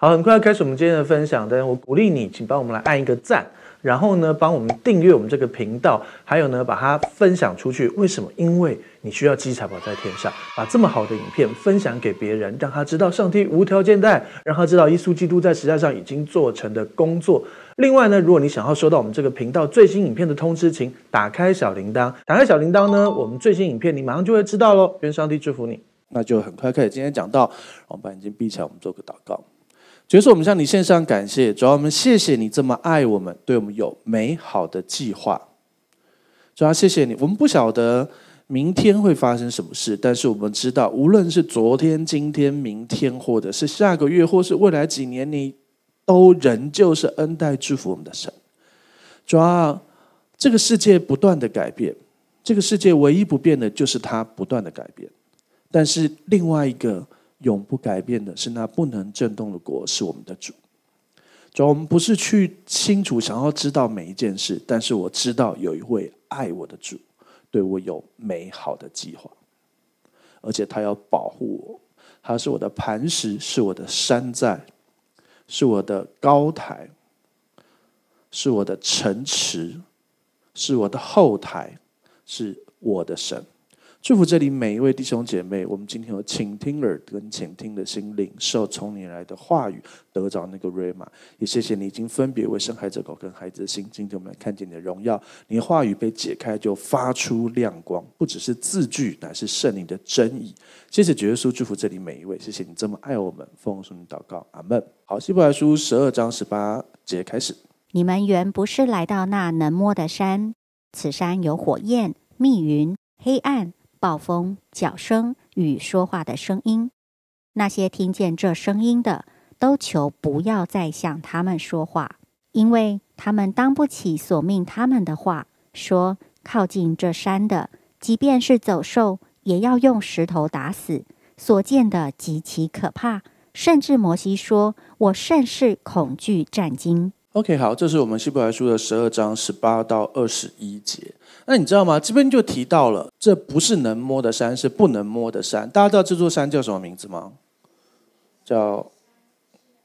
好，很快要开始我们今天的分享，但我鼓励你，请帮我们来按一个赞，然后呢，帮我们订阅我们这个频道，还有呢，把它分享出去。为什么？因为你需要积财宝在天上，把这么好的影片分享给别人，让他知道上帝无条件带，让他知道耶稣基督在时代上已经做成的工作。另外呢，如果你想要收到我们这个频道最新影片的通知，请打开小铃铛。打开小铃铛呢，我们最新影片你马上就会知道喽。愿上帝祝福你。那就很快开始今天讲到，我们把眼睛闭起来，我们做个祷告。结束，我们向你献上感谢。主要我们谢谢你这么爱我们，对我们有美好的计划。主要谢谢你，我们不晓得明天会发生什么事，但是我们知道，无论是昨天、今天、明天，或者是下个月，或是未来几年，你都仍旧是恩待祝福我们的神。主要，这个世界不断的改变，这个世界唯一不变的就是它不断的改变。但是另外一个。永不改变的是那不能震动的国，是我们的主。主，我们不是去清楚想要知道每一件事，但是我知道有一位爱我的主，对我有美好的计划，而且他要保护我，他是我的磐石，是我的山寨，是我的高台，是我的城池，是我的后台，是我的神。祝福这里每一位弟兄姐妹。我们今天有倾听耳跟倾听的心领受从你来的话语得着那个瑞玛。也谢谢你，已经分别为生孩子狗跟孩子的心。今天我们看见你的荣耀，你的话语被解开就发出亮光，不只是字句，乃是圣灵的真意。谢谢主耶稣，祝福这里每一位。谢谢你这么爱我们，奉送你祷告，阿门。好，希伯来书十二章十八节开始：你们原不是来到那能摸的山，此山有火焰、密云、黑暗。暴风、脚声与说话的声音，那些听见这声音的，都求不要再向他们说话，因为他们当不起索命他们的话。说靠近这山的，即便是走兽，也要用石头打死。所见的极其可怕，甚至摩西说：“我甚是恐惧战惊。” OK，好，这是我们希伯来书的十二章十八到二十一节。那你知道吗？这边就提到了，这不是能摸的山，是不能摸的山。大家知道这座山叫什么名字吗？叫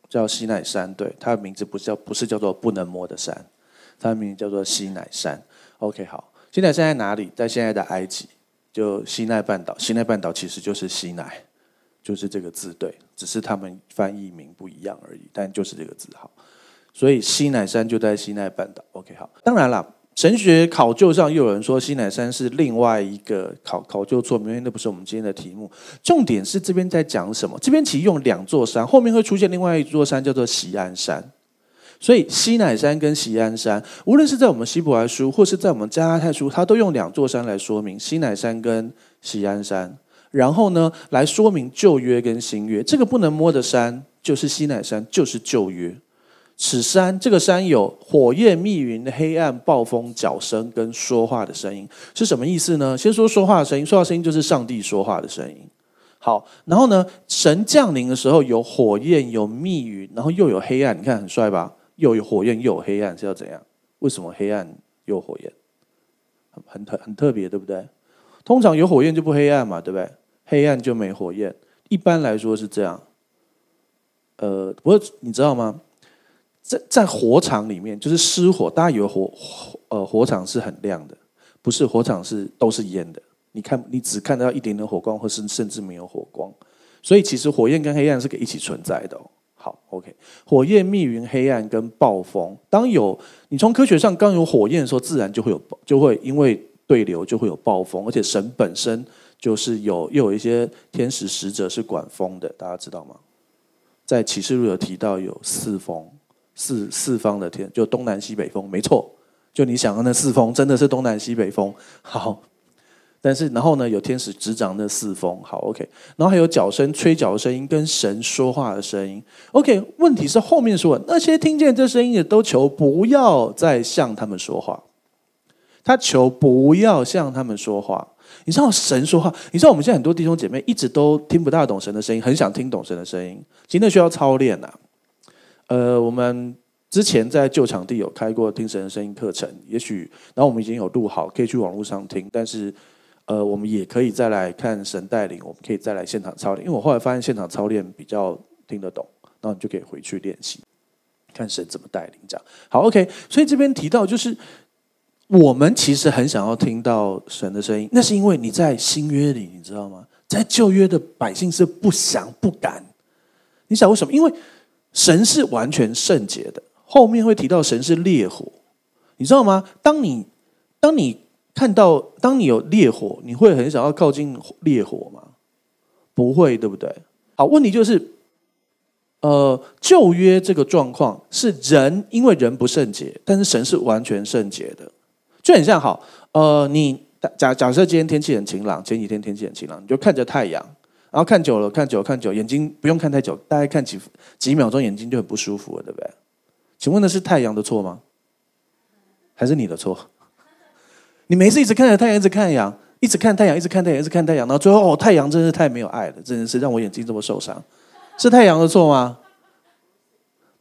叫西奈山，对，它的名字不是叫不是叫做不能摸的山，它的名字叫做西奈山。OK，好，西奈山在哪里？在现在的埃及，就西奈半岛。西奈半岛其实就是西奈，就是这个字，对，只是他们翻译名不一样而已，但就是这个字，好。所以西奈山就在西奈半岛。OK，好，当然了，神学考究上又有人说西奈山是另外一个考考究错，明天那不是我们今天的题目。重点是这边在讲什么？这边其实用两座山，后面会出现另外一座山，叫做喜安山。所以西奈山跟喜安山，无论是在我们希伯来书，或是在我们加拉太书，它都用两座山来说明西奈山跟喜安山，然后呢，来说明旧约跟新约。这个不能摸的山就是西奈山，就是旧约。此山这个山有火焰、密云、黑暗、暴风、角声跟说话的声音，是什么意思呢？先说说话的声音，说话声音就是上帝说话的声音。好，然后呢，神降临的时候有火焰，有密云，然后又有黑暗。你看很帅吧？又有火焰又有黑暗是要怎样？为什么黑暗有火焰？很特很特别，对不对？通常有火焰就不黑暗嘛，对不对？黑暗就没火焰，一般来说是这样。呃，不过你知道吗？在在火场里面，就是失火。大家以为火火呃火场是很亮的，不是火场是都是烟的。你看，你只看到一点点火光，或是甚至没有火光。所以其实火焰跟黑暗是可以一起存在的。好，OK，火焰密云，黑暗跟暴风。当有你从科学上刚有火焰的时候，自然就会有就会因为对流就会有暴风，而且神本身就是有又有一些天使使者是管风的，大家知道吗？在启示录有提到有四风。四四方的天，就东南西北风，没错，就你想的那四风，真的是东南西北风。好，但是然后呢，有天使执掌那四风。好，OK，然后还有角声，吹角的声音，跟神说话的声音。OK，问题是后面说那些听见这声音的都求不要再向他们说话，他求不要向他们说话。你知道神说话，你知道我们现在很多弟兄姐妹一直都听不大懂神的声音，很想听懂神的声音，实那需要操练呐。呃，我们之前在旧场地有开过听神的声音课程，也许然后我们已经有录好，可以去网络上听。但是，呃，我们也可以再来看神带领，我们可以再来现场操练。因为我后来发现现场操练比较听得懂，然后你就可以回去练习，看神怎么带领。这样好，OK。所以这边提到就是，我们其实很想要听到神的声音，那是因为你在新约里，你知道吗？在旧约的百姓是不祥不敢，你想为什么？因为。神是完全圣洁的，后面会提到神是烈火，你知道吗？当你当你看到当你有烈火，你会很想要靠近烈火吗？不会，对不对？好，问题就是，呃，旧约这个状况是人，因为人不圣洁，但是神是完全圣洁的，就很像哈，呃，你假假设今天天气很晴朗，前几天天气很晴朗，你就看着太阳。然后看久了，看久，看久，眼睛不用看太久，大概看几几秒钟，眼睛就很不舒服了，对不对？请问的是太阳的错吗？还是你的错？你没事一直看着太阳，一直看太阳，一直看太阳，一直看太阳，一直看太阳，到最后哦，太阳真是太没有爱了，真的是让我眼睛这么受伤，是太阳的错吗？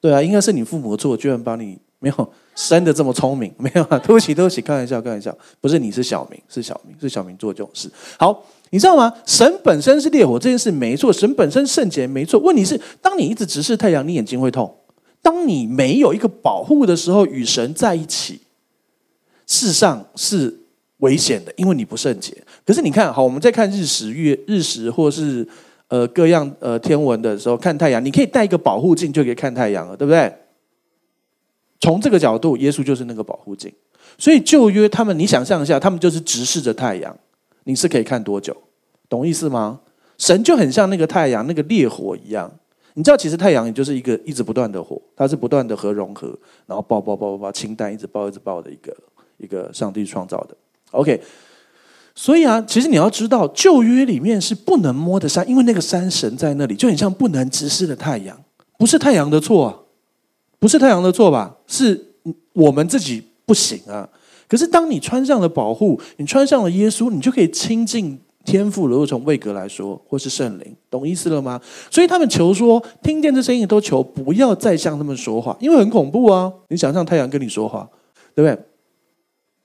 对啊，应该是你父母的错，居然把你没有生得这么聪明，没有啊？对不起，对不起，开玩笑，开玩笑，不是你，是小明，是小明，是小明做这种事，好。你知道吗？神本身是烈火，这件事没错。神本身圣洁，没错。问题是，当你一直直视太阳，你眼睛会痛。当你没有一个保护的时候，与神在一起，世上是危险的，因为你不圣洁。可是你看，好，我们在看日食、月日食，或是呃各样呃天文的时候，看太阳，你可以带一个保护镜就可以看太阳了，对不对？从这个角度，耶稣就是那个保护镜。所以旧约他们，你想象一下，他们就是直视着太阳。你是可以看多久，懂意思吗？神就很像那个太阳，那个烈火一样。你知道，其实太阳也就是一个一直不断的火，它是不断的和融合，然后爆爆爆爆爆，氢弹一直爆一直爆的一个一个上帝创造的。OK，所以啊，其实你要知道，旧约里面是不能摸的山，因为那个山神在那里，就很像不能直视的太阳。不是太阳的错，不是太阳的错吧？是我们自己不行啊。可是，当你穿上了保护，你穿上了耶稣，你就可以亲近天赋。如果从位格来说，或是圣灵，懂意思了吗？所以他们求说，听见这声音都求不要再向他们说话，因为很恐怖啊！你想象太阳跟你说话，对不对？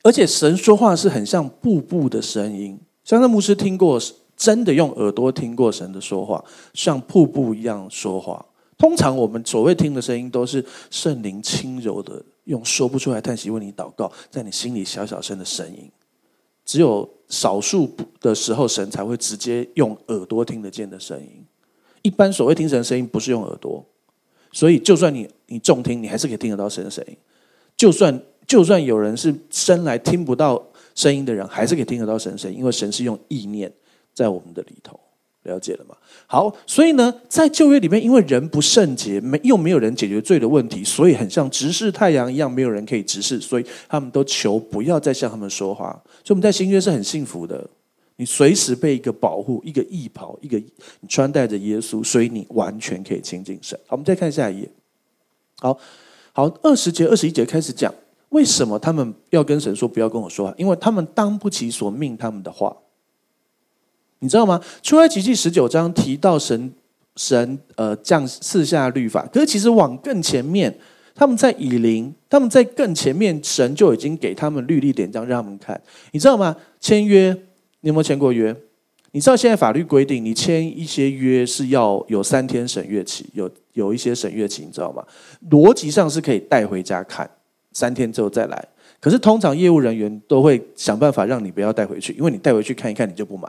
而且神说话是很像瀑布的声音，像那牧师听过，真的用耳朵听过神的说话，像瀑布一样说话。通常我们所谓听的声音，都是圣灵轻柔的用说不出来叹息为你祷告，在你心里小小声的声音。只有少数的时候，神才会直接用耳朵听得见的声音。一般所谓听神的声音，不是用耳朵。所以，就算你你重听，你还是可以听得到神的声音。就算就算有人是生来听不到声音的人，还是可以听得到神的声音，因为神是用意念在我们的里头。了解了吗？好，所以呢，在旧约里面，因为人不圣洁，没又没有人解决罪的问题，所以很像直视太阳一样，没有人可以直视，所以他们都求不要再向他们说话。所以我们在新约是很幸福的，你随时被一个保护、一个义袍、一个你穿戴着耶稣，所以你完全可以亲近神。好，我们再看下一页。好，好，二十节、二十一节开始讲，为什么他们要跟神说不要跟我说话？因为他们当不起所命他们的话。你知道吗？出埃及记十九章提到神神呃降四下律法，可是其实往更前面，他们在以琳，他们在更前面，神就已经给他们律例典章让他们看。你知道吗？签约，你有没有签过约？你知道现在法律规定，你签一些约是要有三天审阅期，有有一些审阅期，你知道吗？逻辑上是可以带回家看，三天之后再来。可是通常业务人员都会想办法让你不要带回去，因为你带回去看一看，你就不买。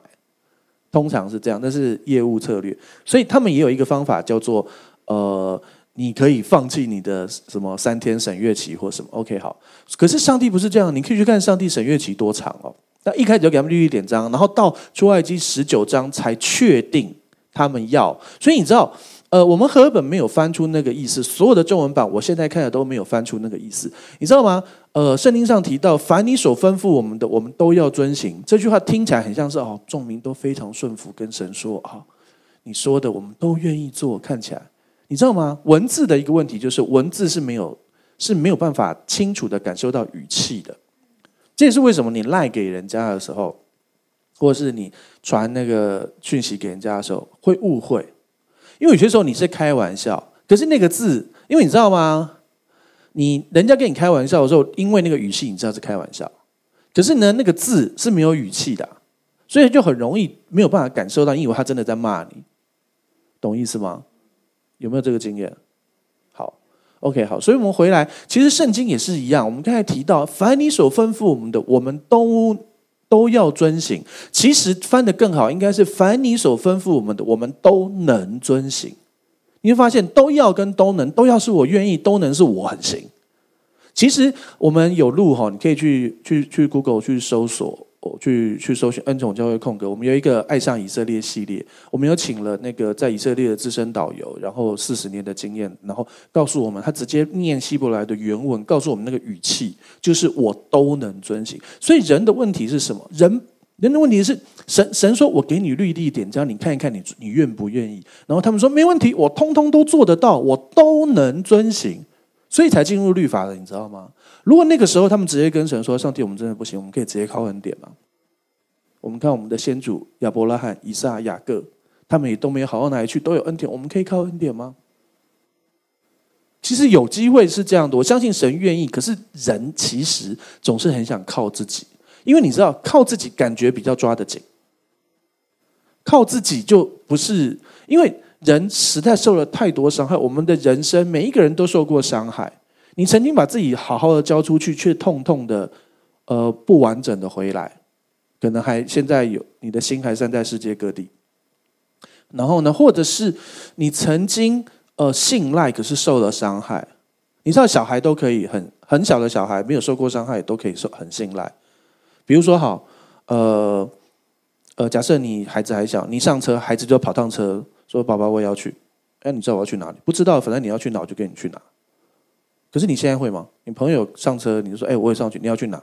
通常是这样，那是业务策略，所以他们也有一个方法叫做，呃，你可以放弃你的什么三天审阅期或什么，OK 好。可是上帝不是这样，你可以去看上帝审阅期多长哦。那一开始就给他们立一点章，然后到出埃及十九章才确定他们要，所以你知道。呃，我们和本没有翻出那个意思，所有的中文版我现在看的都没有翻出那个意思，你知道吗？呃，圣经上提到，凡你所吩咐我们的，我们都要遵行。这句话听起来很像是哦，众民都非常顺服，跟神说啊，你说的我们都愿意做。看起来，你知道吗？文字的一个问题就是，文字是没有是没有办法清楚的感受到语气的。这也是为什么你赖给人家的时候，或是你传那个讯息给人家的时候会误会。因为有些时候你是开玩笑，可是那个字，因为你知道吗？你人家跟你开玩笑的时候，因为那个语气，你知道是开玩笑，可是呢，那个字是没有语气的，所以就很容易没有办法感受到，以为他真的在骂你，懂意思吗？有没有这个经验？好，OK，好，所以我们回来，其实圣经也是一样，我们刚才提到，凡你所吩咐我们的，我们都。都要遵行。其实翻的更好，应该是凡你所吩咐我们的，我们都能遵行。你会发现，都要跟都能，都要是我愿意，都能是我很行。其实我们有路哈，你可以去去去 Google 去搜索。去去搜寻恩宠教会空格，我们有一个爱上以色列系列，我们有请了那个在以色列的资深导游，然后四十年的经验，然后告诉我们他直接念希伯来的原文，告诉我们那个语气就是我都能遵行。所以人的问题是什么？人人的问题是神神说我给你绿地点，样你看一看，你你愿不愿意？然后他们说没问题，我通通都做得到，我都能遵行，所以才进入律法的，你知道吗？如果那个时候他们直接跟神说：“上帝，我们真的不行，我们可以直接靠恩典吗？”我们看我们的先祖亚伯拉罕、以撒、雅各，他们也都没有好到哪里去，都有恩典。我们可以靠恩典吗？其实有机会是这样的，我相信神愿意。可是人其实总是很想靠自己，因为你知道，靠自己感觉比较抓得紧。靠自己就不是，因为人实在受了太多伤害。我们的人生，每一个人都受过伤害。你曾经把自己好好的交出去，却痛痛的，呃，不完整的回来，可能还现在有你的心还散在世界各地。然后呢，或者是你曾经呃信赖，可是受了伤害。你知道，小孩都可以很很小的小孩没有受过伤害，都可以受很信赖。比如说好，呃呃，假设你孩子还小，你上车，孩子就跑趟车说：“爸爸，我要去。”哎，你知道我要去哪里？不知道，反正你要去哪我就跟你去哪。可是你现在会吗？你朋友上车，你就说：“哎，我也上去。”你要去哪？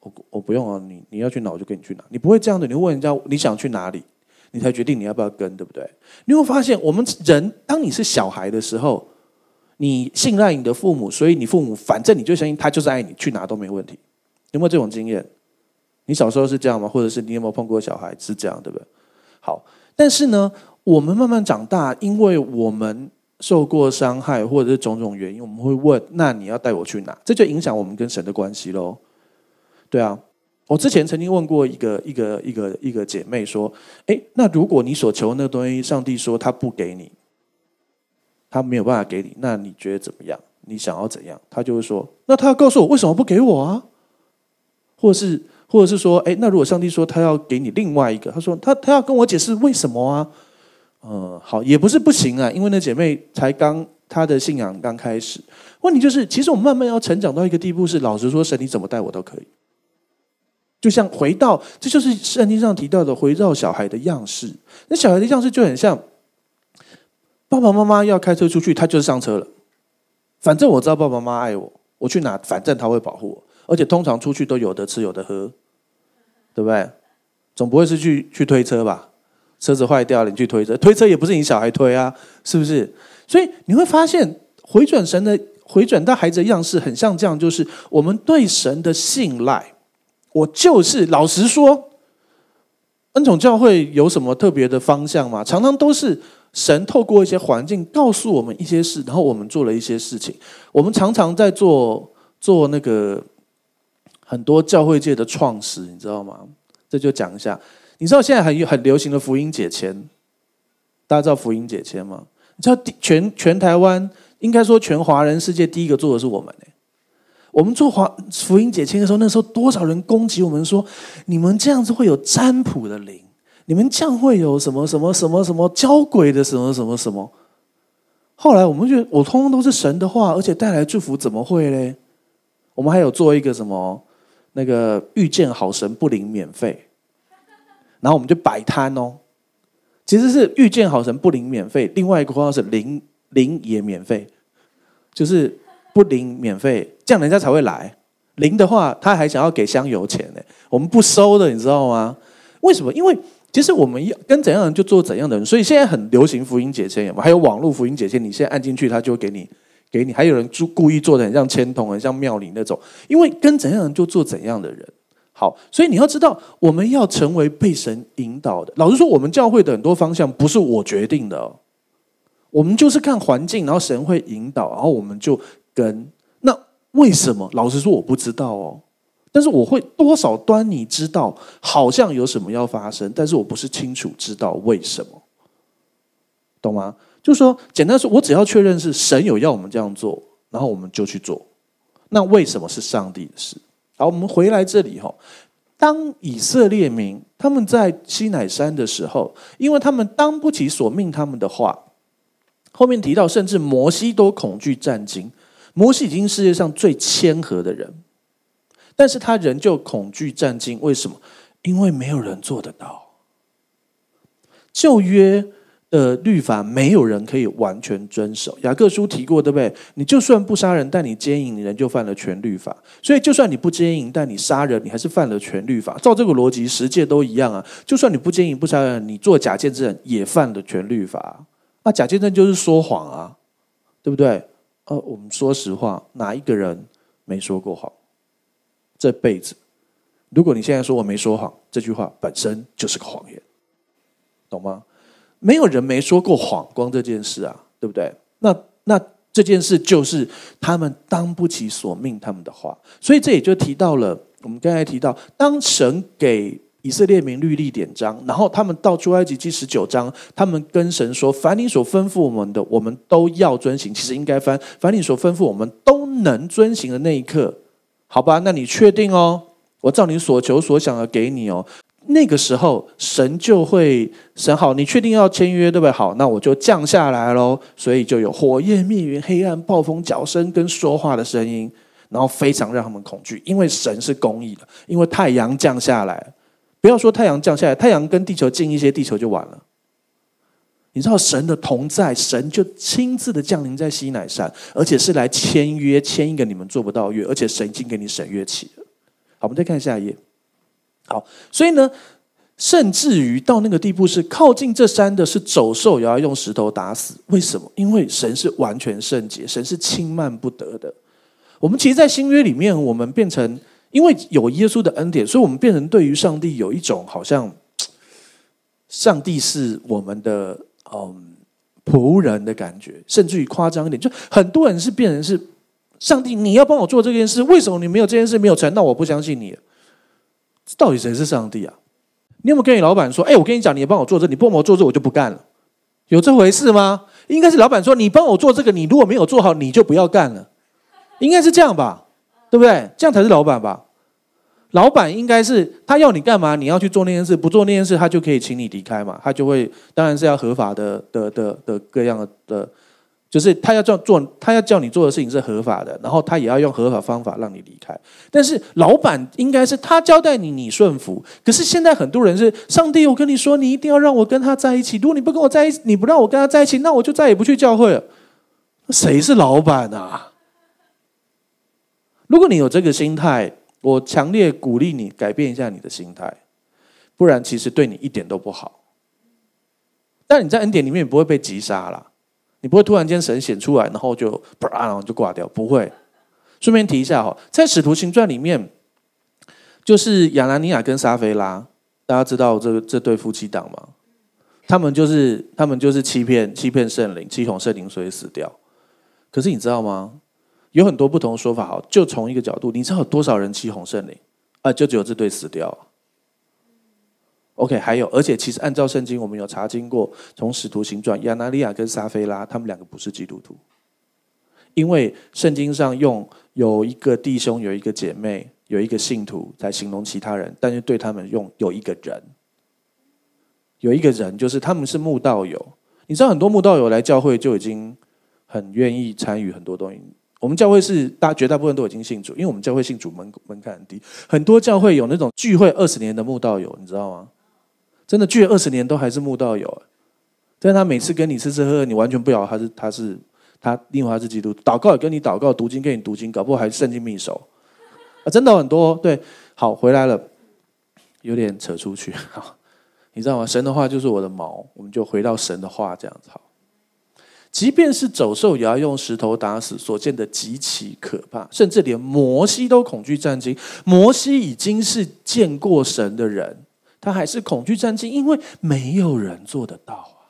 我我不用啊。你你要去哪，我就跟你去哪。你不会这样的，你会问人家你想去哪里，你才决定你要不要跟，对不对？你会发现，我们人当你是小孩的时候，你信赖你的父母，所以你父母反正你就相信他就是爱你，去哪都没问题。有没有这种经验？你小时候是这样吗？或者是你有没有碰过小孩是这样，对不对？好，但是呢，我们慢慢长大，因为我们。受过伤害，或者是种种原因，我们会问：那你要带我去哪？这就影响我们跟神的关系喽。对啊，我之前曾经问过一个一个一个一个姐妹说：哎，那如果你所求那个东西，上帝说他不给你，他没有办法给你，那你觉得怎么样？你想要怎样？她就会说：那他要告诉我为什么不给我啊？或者是或者是说：哎，那如果上帝说他要给你另外一个，他说他他要跟我解释为什么啊？嗯，好，也不是不行啊，因为那姐妹才刚她的信仰刚开始，问题就是，其实我们慢慢要成长到一个地步，是老实说，神你怎么带我都可以。就像回到，这就是圣经上提到的回到小孩的样式，那小孩的样式就很像，爸爸妈妈要开车出去，他就是上车了，反正我知道爸爸妈妈爱我，我去哪，反正他会保护我，而且通常出去都有的吃有的喝，对不对？总不会是去去推车吧？车子坏掉，了，你去推车，推车也不是你小孩推啊，是不是？所以你会发现回转神的回转到孩子的样式，很像这样，就是我们对神的信赖。我就是老实说，恩宠教会有什么特别的方向吗？常常都是神透过一些环境告诉我们一些事，然后我们做了一些事情。我们常常在做做那个很多教会界的创始，你知道吗？这就讲一下。你知道现在很很流行的福音解签，大家知道福音解签吗？你知道全全台湾应该说全华人世界第一个做的是我们哎，我们做华福音解签的时候，那时候多少人攻击我们说你们这样子会有占卜的灵，你们将会有什么什么什么什么交鬼的什么什么什么？后来我们觉得我通通都是神的话，而且带来祝福，怎么会嘞？我们还有做一个什么那个遇见好神不灵免费。然后我们就摆摊哦，其实是遇见好神不灵免费，另外一个口号是领领也免费，就是不灵免费，这样人家才会来。灵的话，他还想要给香油钱呢，我们不收的，你知道吗？为什么？因为其实我们要跟怎样的人就做怎样的人，所以现在很流行福音解签，有还有网络福音解签，你在按进去，他就给你给你。还有人就故意做的很像签筒，像庙里那种，因为跟怎样的人就做怎样的人。好，所以你要知道，我们要成为被神引导的。老实说，我们教会的很多方向不是我决定的，我们就是看环境，然后神会引导，然后我们就跟。那为什么？老实说，我不知道哦。但是我会多少端倪知道，好像有什么要发生，但是我不是清楚知道为什么，懂吗？就是说，简单说，我只要确认是神有要我们这样做，然后我们就去做。那为什么是上帝的事？好，我们回来这里哈。当以色列民他们在西乃山的时候，因为他们当不起所命他们的话。后面提到，甚至摩西都恐惧战惊。摩西已经世界上最谦和的人，但是他仍旧恐惧战惊。为什么？因为没有人做得到。旧约。的律法没有人可以完全遵守。雅各书提过，对不对？你就算不杀人，但你淫，你人就犯了全律法。所以，就算你不奸淫，但你杀人，你还是犯了全律法。照这个逻辑，十诫都一样啊！就算你不奸淫、不杀人，你做假见证也犯了全律法。那假见证就是说谎啊，对不对？呃，我们说实话，哪一个人没说过谎？这辈子，如果你现在说我没说谎，这句话本身就是个谎言，懂吗？没有人没说过谎，光这件事啊，对不对？那那这件事就是他们当不起所命，他们的话。所以这也就提到了我们刚才提到，当神给以色列民律例典章，然后他们到出埃及记十九章，他们跟神说：“凡你所吩咐我们的，我们都要遵行。”其实应该翻：“凡你所吩咐我们都能遵行的那一刻，好吧？那你确定哦？我照你所求所想的给你哦。”那个时候，神就会神好，你确定要签约对不对？好，那我就降下来喽。所以就有火焰密云、黑暗、暴风、角声跟说话的声音，然后非常让他们恐惧，因为神是公义的。因为太阳降下来，不要说太阳降下来，太阳跟地球近一些，地球就完了。你知道神的同在，神就亲自的降临在西乃山，而且是来签约，签一个你们做不到约，而且神已经给你审约期了。好，我们再看下一页。好，所以呢，甚至于到那个地步，是靠近这山的，是走兽也要用石头打死。为什么？因为神是完全圣洁，神是轻慢不得的。我们其实，在新约里面，我们变成因为有耶稣的恩典，所以我们变成对于上帝有一种好像上帝是我们的嗯仆人的感觉。甚至于夸张一点，就很多人是变成是上帝，你要帮我做这件事，为什么你没有这件事没有成？那我不相信你。这到底谁是上帝啊？你有没有跟你老板说？哎，我跟你讲，你帮我做这，你帮我做这，我就不干了，有这回事吗？应该是老板说，你帮我做这个，你如果没有做好，你就不要干了，应该是这样吧？对不对？这样才是老板吧？老板应该是他要你干嘛，你要去做那件事，不做那件事，他就可以请你离开嘛，他就会当然是要合法的的的的各样的。就是他要叫做，他要叫你做的事情是合法的，然后他也要用合法方法让你离开。但是老板应该是他交代你，你顺服。可是现在很多人是，上帝，我跟你说，你一定要让我跟他在一起。如果你不跟我在一起，你不让我跟他在一起，那我就再也不去教会了。谁是老板啊？如果你有这个心态，我强烈鼓励你改变一下你的心态，不然其实对你一点都不好。但你在恩典里面不会被击杀啦。你不会突然间神显出来，然后就 啪，然后就挂掉，不会。顺便提一下哈，在《使徒行传》里面，就是亚拿尼亚跟撒菲拉，大家知道这这对夫妻档吗？他们就是他们就是欺骗欺骗圣灵，欺哄圣灵，所以死掉。可是你知道吗？有很多不同的说法哈。就从一个角度，你知道有多少人欺哄圣灵啊？就只有这对死掉。OK，还有，而且其实按照圣经，我们有查经过，从使徒行传，亚拿利亚跟撒菲拉他们两个不是基督徒，因为圣经上用有一个弟兄，有一个姐妹，有一个信徒来形容其他人，但是对他们用有一个人，有一个人就是他们是慕道友。你知道很多慕道友来教会就已经很愿意参与很多东西，我们教会是大绝大部分都已经信主，因为我们教会信主门门槛很低，很多教会有那种聚会二十年的慕道友，你知道吗？真的聚了二十年都还是木道友，但他每次跟你吃吃喝喝，你完全不晓他是他是他另外是基督，祷告也跟你祷告，读经跟你读经，搞不好还是圣经秘书啊，真的很多对。好回来了，有点扯出去哈，你知道吗？神的话就是我的矛，我们就回到神的话这样子好。即便是走兽也要用石头打死，所见的极其可怕，甚至连摩西都恐惧战惊。摩西已经是见过神的人。他还是恐惧战兢，因为没有人做得到啊！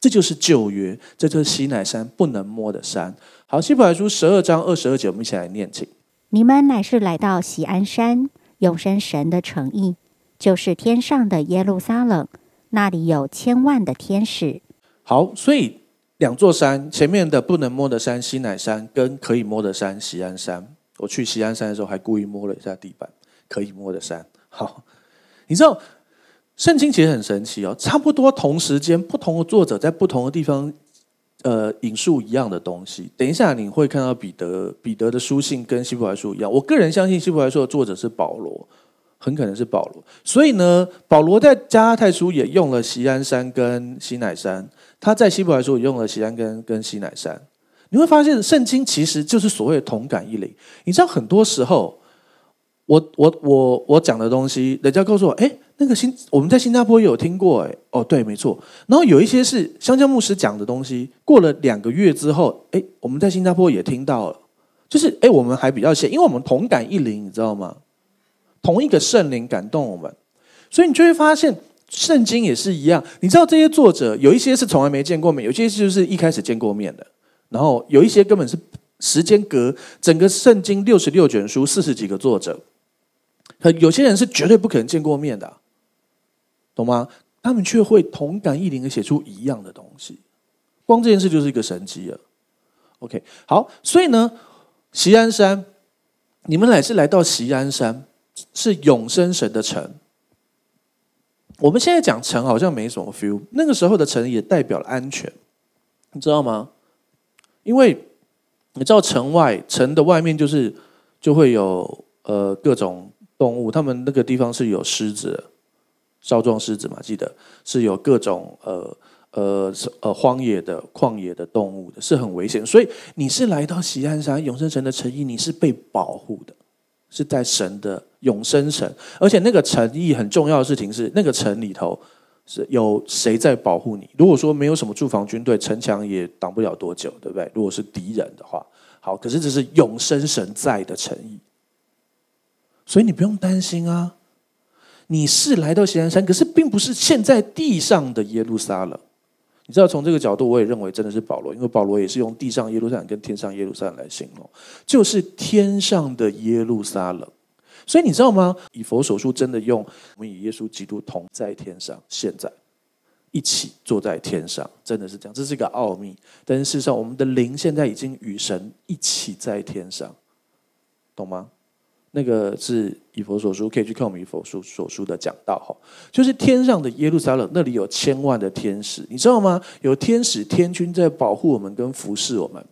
这就是旧约，这就是西乃山不能摸的山。好，希伯来书十二章二十二节，我们一起来念经：你们乃是来到喜安山，永生神的诚意，就是天上的耶路撒冷，那里有千万的天使。好，所以两座山，前面的不能摸的山西乃山，跟可以摸的山喜安山。我去西安山的时候，还故意摸了一下地板，可以摸的山。好。你知道圣经其实很神奇哦，差不多同时间不同的作者在不同的地方，呃，引述一样的东西。等一下你会看到彼得彼得的书信跟希伯来书一样。我个人相信希伯来书的作者是保罗，很可能是保罗。所以呢，保罗在加拉太书也用了锡安山跟西乃山，他在西伯来书也用了锡安跟跟西乃山。你会发现圣经其实就是所谓同感异灵。你知道很多时候。我我我我讲的东西，人家告诉我，哎，那个新我们在新加坡也有听过，哎，哦，对，没错。然后有一些是香蕉牧师讲的东西，过了两个月之后，哎，我们在新加坡也听到了，就是哎，我们还比较像，因为我们同感一灵，你知道吗？同一个圣灵感动我们，所以你就会发现，圣经也是一样。你知道这些作者有一些是从来没见过面，有些就是一开始见过面的，然后有一些根本是时间隔整个圣经六十六卷书四十几个作者。可有些人是绝对不可能见过面的，懂吗？他们却会同感异灵的写出一样的东西，光这件事就是一个神迹了。OK，好，所以呢，西安山，你们乃是来到西安山，是永生神的城。我们现在讲城好像没什么 feel，那个时候的城也代表了安全，你知道吗？因为你知道城外，城的外面就是就会有呃各种。动物，他们那个地方是有狮子，少壮狮子嘛，记得是有各种呃呃呃荒野的、旷野的动物的，是很危险。所以你是来到喜安山永生城的诚意，你是被保护的，是在神的永生城。而且那个诚意很重要的事情是，那个城里头是有谁在保护你？如果说没有什么驻防军队，城墙也挡不了多久，对不对？如果是敌人的话，好，可是这是永生神在的诚意，所以你不用担心啊，你是来到西安山，可是并不是现在地上的耶路撒冷。你知道，从这个角度，我也认为真的是保罗，因为保罗也是用地上耶路撒冷跟天上耶路撒冷来形容，就是天上的耶路撒冷。所以你知道吗？以佛所术真的用我们与耶稣基督同在天上，现在一起坐在天上，真的是这样。这是一个奥秘，但是事实上，我们的灵现在已经与神一起在天上，懂吗？那个是《以佛所书》，可以去看我们《以佛书》所书的讲道哈。就是天上的耶路撒冷，那里有千万的天使，你知道吗？有天使天君在保护我们跟服侍我们。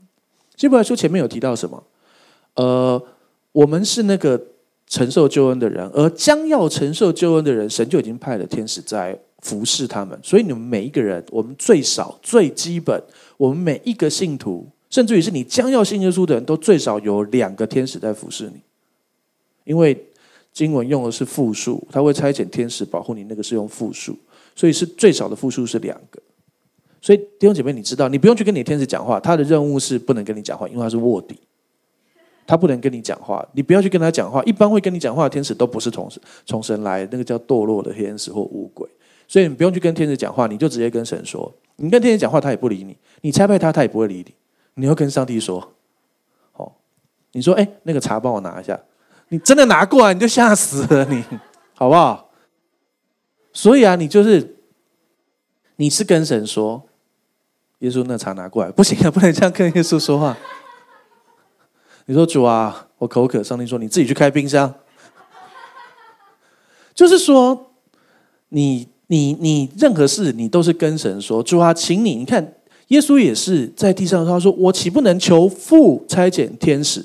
这本书前面有提到什么？呃，我们是那个承受救恩的人，而将要承受救恩的人，神就已经派了天使在服侍他们。所以你们每一个人，我们最少最基本，我们每一个信徒，甚至于是你将要信耶稣的人都最少有两个天使在服侍你。因为经文用的是复数，他会差遣天使保护你，那个是用复数，所以是最少的复数是两个。所以弟兄姐妹，你知道，你不用去跟你天使讲话，他的任务是不能跟你讲话，因为他是卧底，他不能跟你讲话。你不要去跟他讲话，一般会跟你讲话的天使都不是从从神来，那个叫堕落的天使或乌鬼。所以你不用去跟天使讲话，你就直接跟神说。你跟天使讲话，他也不理你；你拆派他，他也不会理你。你要跟上帝说，哦，你说，哎，那个茶帮我拿一下。你真的拿过来，你就吓死了，你，好不好？所以啊，你就是，你是跟神说，耶稣，那茶拿过来，不行啊，不能这样跟耶稣说话。你说主啊，我口渴，上帝说你自己去开冰箱。就是说，你你你任何事，你都是跟神说，主啊，请你，你看耶稣也是在地上，他说我岂不能求父差遣天使，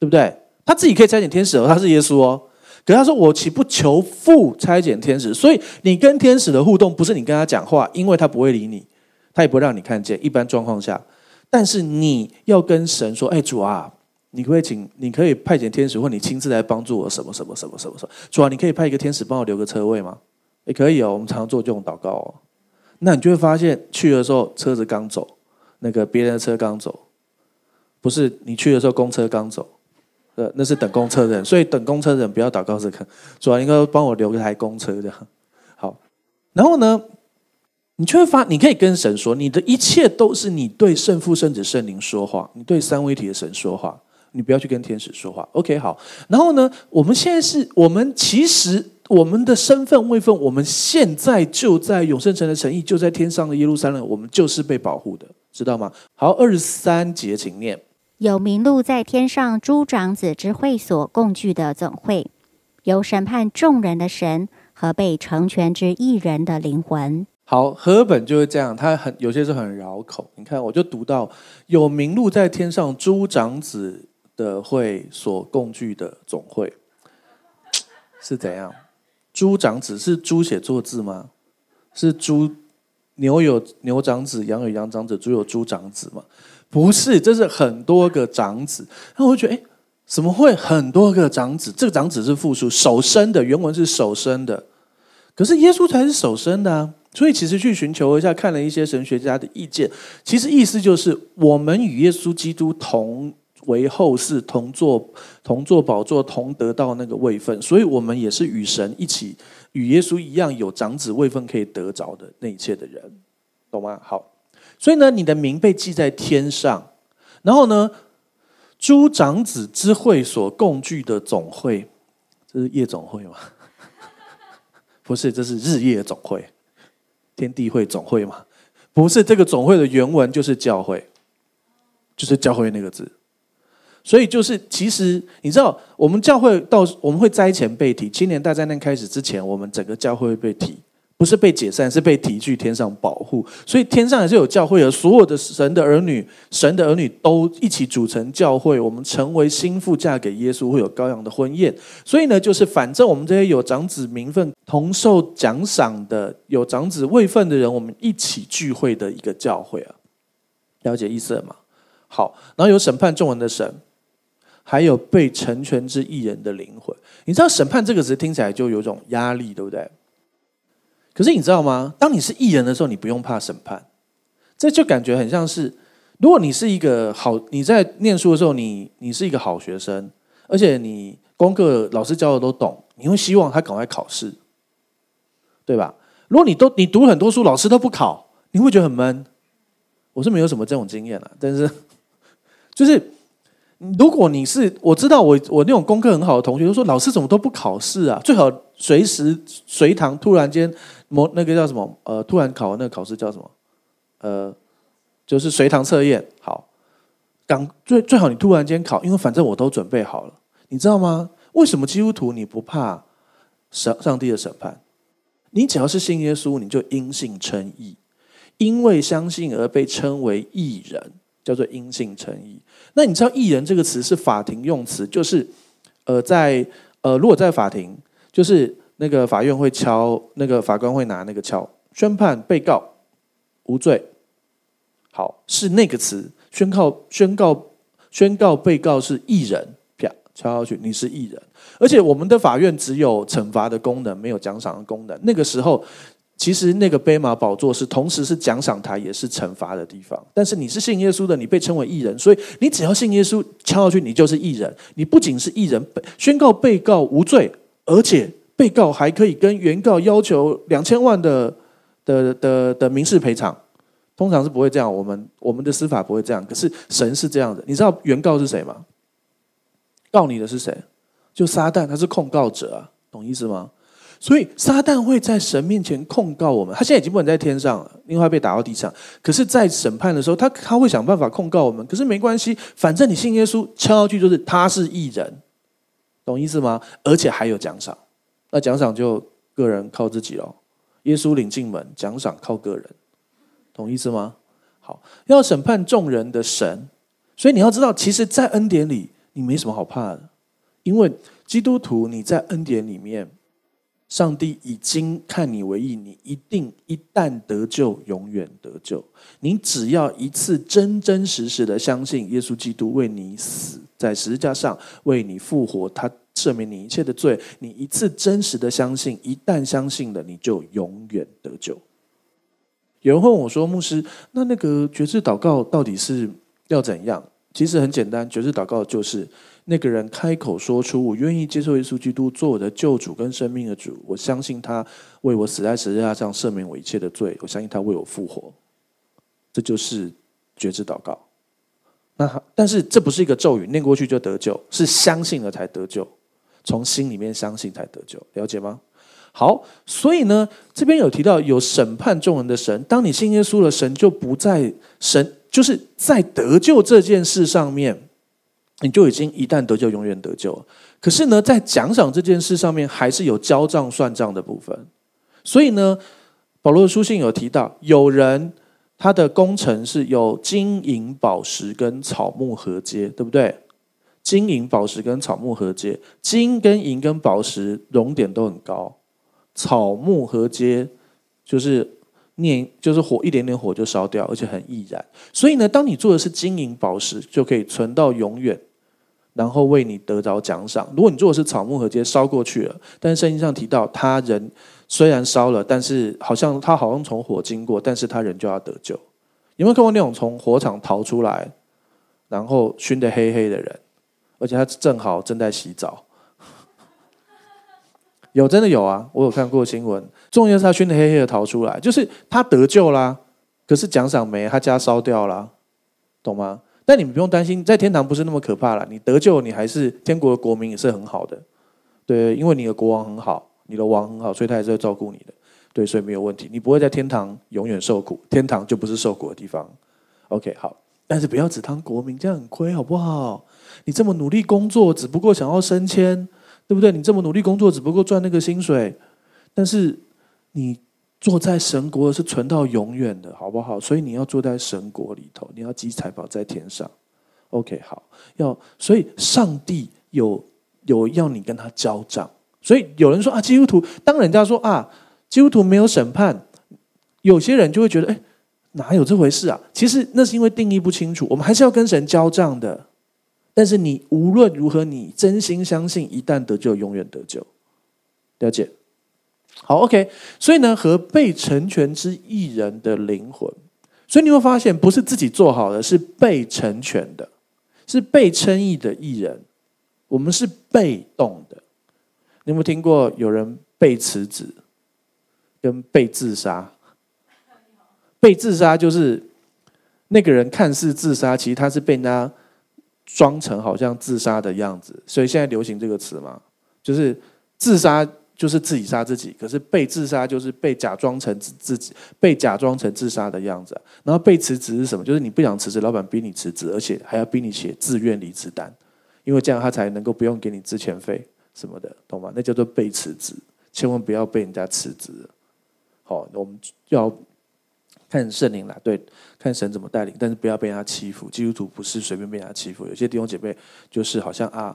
对不对？他自己可以拆解天使哦，他是耶稣哦。可是他说：“我岂不求父拆解天使？”所以你跟天使的互动不是你跟他讲话，因为他不会理你，他也不让你看见一般状况下。但是你要跟神说：“哎，主啊，你可以请，你可以派遣天使，或你亲自来帮助我，什么什么什么什么什么。主啊，你可以派一个天使帮我留个车位吗？”也可以哦，我们常做这种祷告哦。那你就会发现去的时候车子刚走，那个别人的车刚走，不是你去的时候公车刚走。呃，那是等公车的人，所以等公车的人不要祷告这个，主要应该帮我留个台公车这样。好，然后呢，你就会发，你可以跟神说，你的一切都是你对圣父、圣子、圣灵说话，你对三位一体的神说话，你不要去跟天使说话。OK，好。然后呢，我们现在是，我们其实我们的身份位份，我们现在就在永生城的诚意，就在天上的耶路撒冷，我们就是被保护的，知道吗？好，二十三节请念。有名录在天上诸长子之会所共聚的总会，有审判众人的神和被成全之一人的灵魂。好，和本就是这样，他很有些是很绕口。你看，我就读到有名录在天上诸长子的会所共聚的总会 是怎样？猪长子是猪写作字吗？是猪牛有牛长子，羊有羊长子，猪有猪长子吗？不是，这是很多个长子。那我觉得，哎，怎么会很多个长子？这个长子是复数，首生的原文是首生的。可是耶稣才是首生的啊！所以其实去寻求一下，看了一些神学家的意见，其实意思就是，我们与耶稣基督同为后世，同坐同坐宝座，同得到那个位分。所以我们也是与神一起，与耶稣一样有长子位分可以得着的那一切的人，懂吗？好。所以呢，你的名被记在天上，然后呢，诸长子之会所共聚的总会，这是夜总会吗？不是，这是日夜总会，天地会总会嘛？不是，这个总会的原文就是教会，就是教会那个字。所以就是，其实你知道，我们教会到我们会灾前被提，青年大灾难开始之前，我们整个教会被提。不是被解散，是被提聚天上保护，所以天上也是有教会的。所有的神的儿女，神的儿女都一起组成教会。我们成为新妇，嫁给耶稣，会有羔羊的婚宴。所以呢，就是反正我们这些有长子名分、同受奖赏的、有长子位份的人，我们一起聚会的一个教会啊。了解意思了吗？好，然后有审判众人的神，还有被成全之艺人的灵魂。你知道“审判”这个词听起来就有种压力，对不对？可是你知道吗？当你是艺人的时候，你不用怕审判，这就感觉很像是，如果你是一个好，你在念书的时候，你你是一个好学生，而且你功课老师教的都懂，你会希望他赶快考试，对吧？如果你都你读很多书，老师都不考，你会觉得很闷。我是没有什么这种经验了，但是 就是如果你是，我知道我我那种功课很好的同学都说，老师怎么都不考试啊？最好随时随堂突然间。模那个叫什么？呃，突然考那个考试叫什么？呃，就是随堂测验。好，港最最好你突然间考，因为反正我都准备好了，你知道吗？为什么基督徒你不怕上上帝的审判？你只要是信耶稣，你就因信称义，因为相信而被称为义人，叫做因信称义。那你知道“义人”这个词是法庭用词，就是呃，在呃，如果在法庭，就是。那个法院会敲，那个法官会拿那个敲宣判被告无罪。好，是那个词，宣告宣告宣告被告是艺人，啪敲下去，你是艺人。而且我们的法院只有惩罚的功能，没有奖赏的功能。那个时候，其实那个贝马宝座是同时是奖赏台，也是惩罚的地方。但是你是信耶稣的，你被称为艺人，所以你只要信耶稣敲下去，你就是艺人。你不仅是艺人，宣告被告无罪，而且。被告还可以跟原告要求两千万的的的的民事赔偿，通常是不会这样，我们我们的司法不会这样，可是神是这样的，你知道原告是谁吗？告你的是谁？就撒旦，他是控告者啊，懂意思吗？所以撒旦会在神面前控告我们，他现在已经不能在天上，因为他被打到地上，可是，在审判的时候，他他会想办法控告我们，可是没关系，反正你信耶稣，敲下去就是他是异人，懂意思吗？而且还有奖赏。那奖赏就个人靠自己喽。耶稣领进门，奖赏靠个人，懂意思吗？好，要审判众人的神，所以你要知道，其实，在恩典里你没什么好怕的，因为基督徒你在恩典里面，上帝已经看你为义，你一定一旦得救，永远得救。你只要一次真真实实的相信耶稣基督为你死在十字架上，为你复活，他。赦免你一切的罪，你一次真实的相信，一旦相信了，你就永远得救。有人问我说：“牧师，那那个觉知祷告到底是要怎样？”其实很简单，觉知祷告就是那个人开口说出：“我愿意接受耶稣基督做我的救主跟生命的主，我相信他为我死在十字架上，赦免我一切的罪，我相信他为我复活。”这就是觉知祷告。那但是这不是一个咒语，念过去就得救，是相信了才得救。从心里面相信才得救，了解吗？好，所以呢，这边有提到有审判众人的神，当你信耶稣了，神就不再神，就是在得救这件事上面，你就已经一旦得救，永远得救了。可是呢，在奖赏这件事上面，还是有交账算账的部分。所以呢，保罗的书信有提到，有人他的工程是有金银宝石跟草木合接，对不对？金银宝石跟草木合接，金跟银跟宝石熔点都很高，草木合接就是念就是火一点点火就烧掉，而且很易燃。所以呢，当你做的是金银宝石，就可以存到永远，然后为你得着奖赏。如果你做的是草木合接，烧过去了，但是圣经上提到他人虽然烧了，但是好像他好像从火经过，但是他人就要得救。有没有看过那种从火场逃出来，然后熏得黑黑的人？而且他正好正在洗澡，有真的有啊，我有看过新闻。重要是他熏的黑黑的逃出来，就是他得救啦。可是奖赏没，他家烧掉了，懂吗？但你们不用担心，在天堂不是那么可怕了。你得救，你还是天国的国民，也是很好的。对，因为你的国王很好，你的王很好，所以他还是照顾你的。对，所以没有问题，你不会在天堂永远受苦。天堂就不是受苦的地方。OK，好，但是不要只当国民，这样很亏，好不好？你这么努力工作，只不过想要升迁，对不对？你这么努力工作，只不过赚那个薪水。但是，你坐在神国是存到永远的，好不好？所以你要坐在神国里头，你要积财宝在天上。OK，好，要所以，上帝有有要你跟他交账。所以有人说啊，基督徒，当人家说啊，基督徒没有审判，有些人就会觉得，哎，哪有这回事啊？其实那是因为定义不清楚，我们还是要跟神交账的。但是你无论如何，你真心相信，一旦得救，永远得救。了解？好，OK。所以呢，和被成全之艺人的灵魂，所以你会发现，不是自己做好的，是被成全的，是被称意的艺人。我们是被动的。你有没有听过有人被辞职，跟被自杀？被自杀就是那个人看似自杀，其实他是被那。装成好像自杀的样子，所以现在流行这个词嘛，就是自杀就是自己杀自己，可是被自杀就是被假装成自自己被假装成自杀的样子，然后被辞职是什么？就是你不想辞职，老板逼你辞职，而且还要逼你写自愿离职单，因为这样他才能够不用给你之前费什么的，懂吗？那叫做被辞职，千万不要被人家辞职。好，我们就要看圣灵了，对。看神怎么带领，但是不要被人家欺负。基督徒不是随便被人家欺负。有些弟兄姐妹就是好像啊，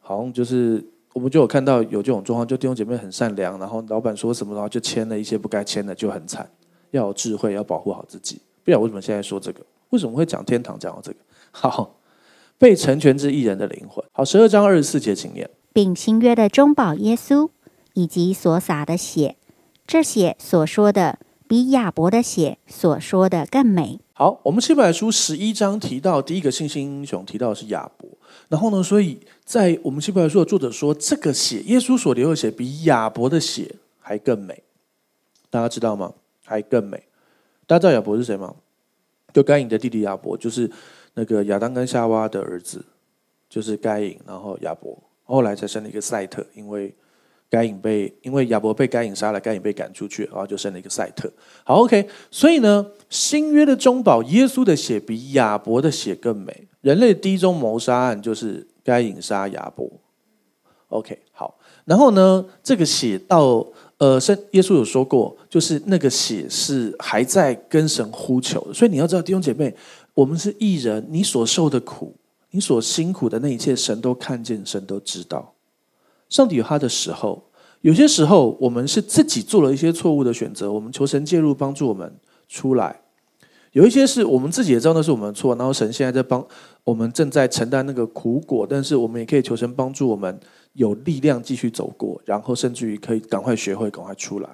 好像就是我们就有看到有这种状况，就弟兄姐妹很善良，然后老板说什么的话就签了一些不该签的，就很惨。要有智慧，要保护好自己。不晓得为什么现在说这个？为什么会讲天堂？讲到这个，好，被成全之一人的灵魂。好，十二章二十四节，请念，并新约的中保耶稣以及所撒的血，这血所说的。比亚伯的血所说的更美好。我们七百书十一章提到第一个信心英雄提到的是亚伯，然后呢，所以在我们七百书的作者说，这个血耶稣所流的血比亚伯的血还更美。大家知道吗？还更美。大家知道亚伯是谁吗？就该隐的弟弟亚伯，就是那个亚当跟夏娃的儿子，就是该隐，然后亚伯后来才生了一个赛特，因为。该隐被，因为亚伯被该隐杀了，该隐被赶出去，然后就生了一个赛特。好，OK，所以呢，新约的中保耶稣的血比亚伯的血更美。人类第一宗谋杀案就是该隐杀亚伯。OK，好，然后呢，这个血到，呃，圣耶稣有说过，就是那个血是还在跟神呼求。所以你要知道，弟兄姐妹，我们是艺人，你所受的苦，你所辛苦的那一切，神都看见，神都知道。上帝有他的时候，有些时候我们是自己做了一些错误的选择，我们求神介入帮助我们出来。有一些是我们自己也知道那是我们的错，然后神现在在帮我们正在承担那个苦果，但是我们也可以求神帮助我们有力量继续走过，然后甚至于可以赶快学会，赶快出来。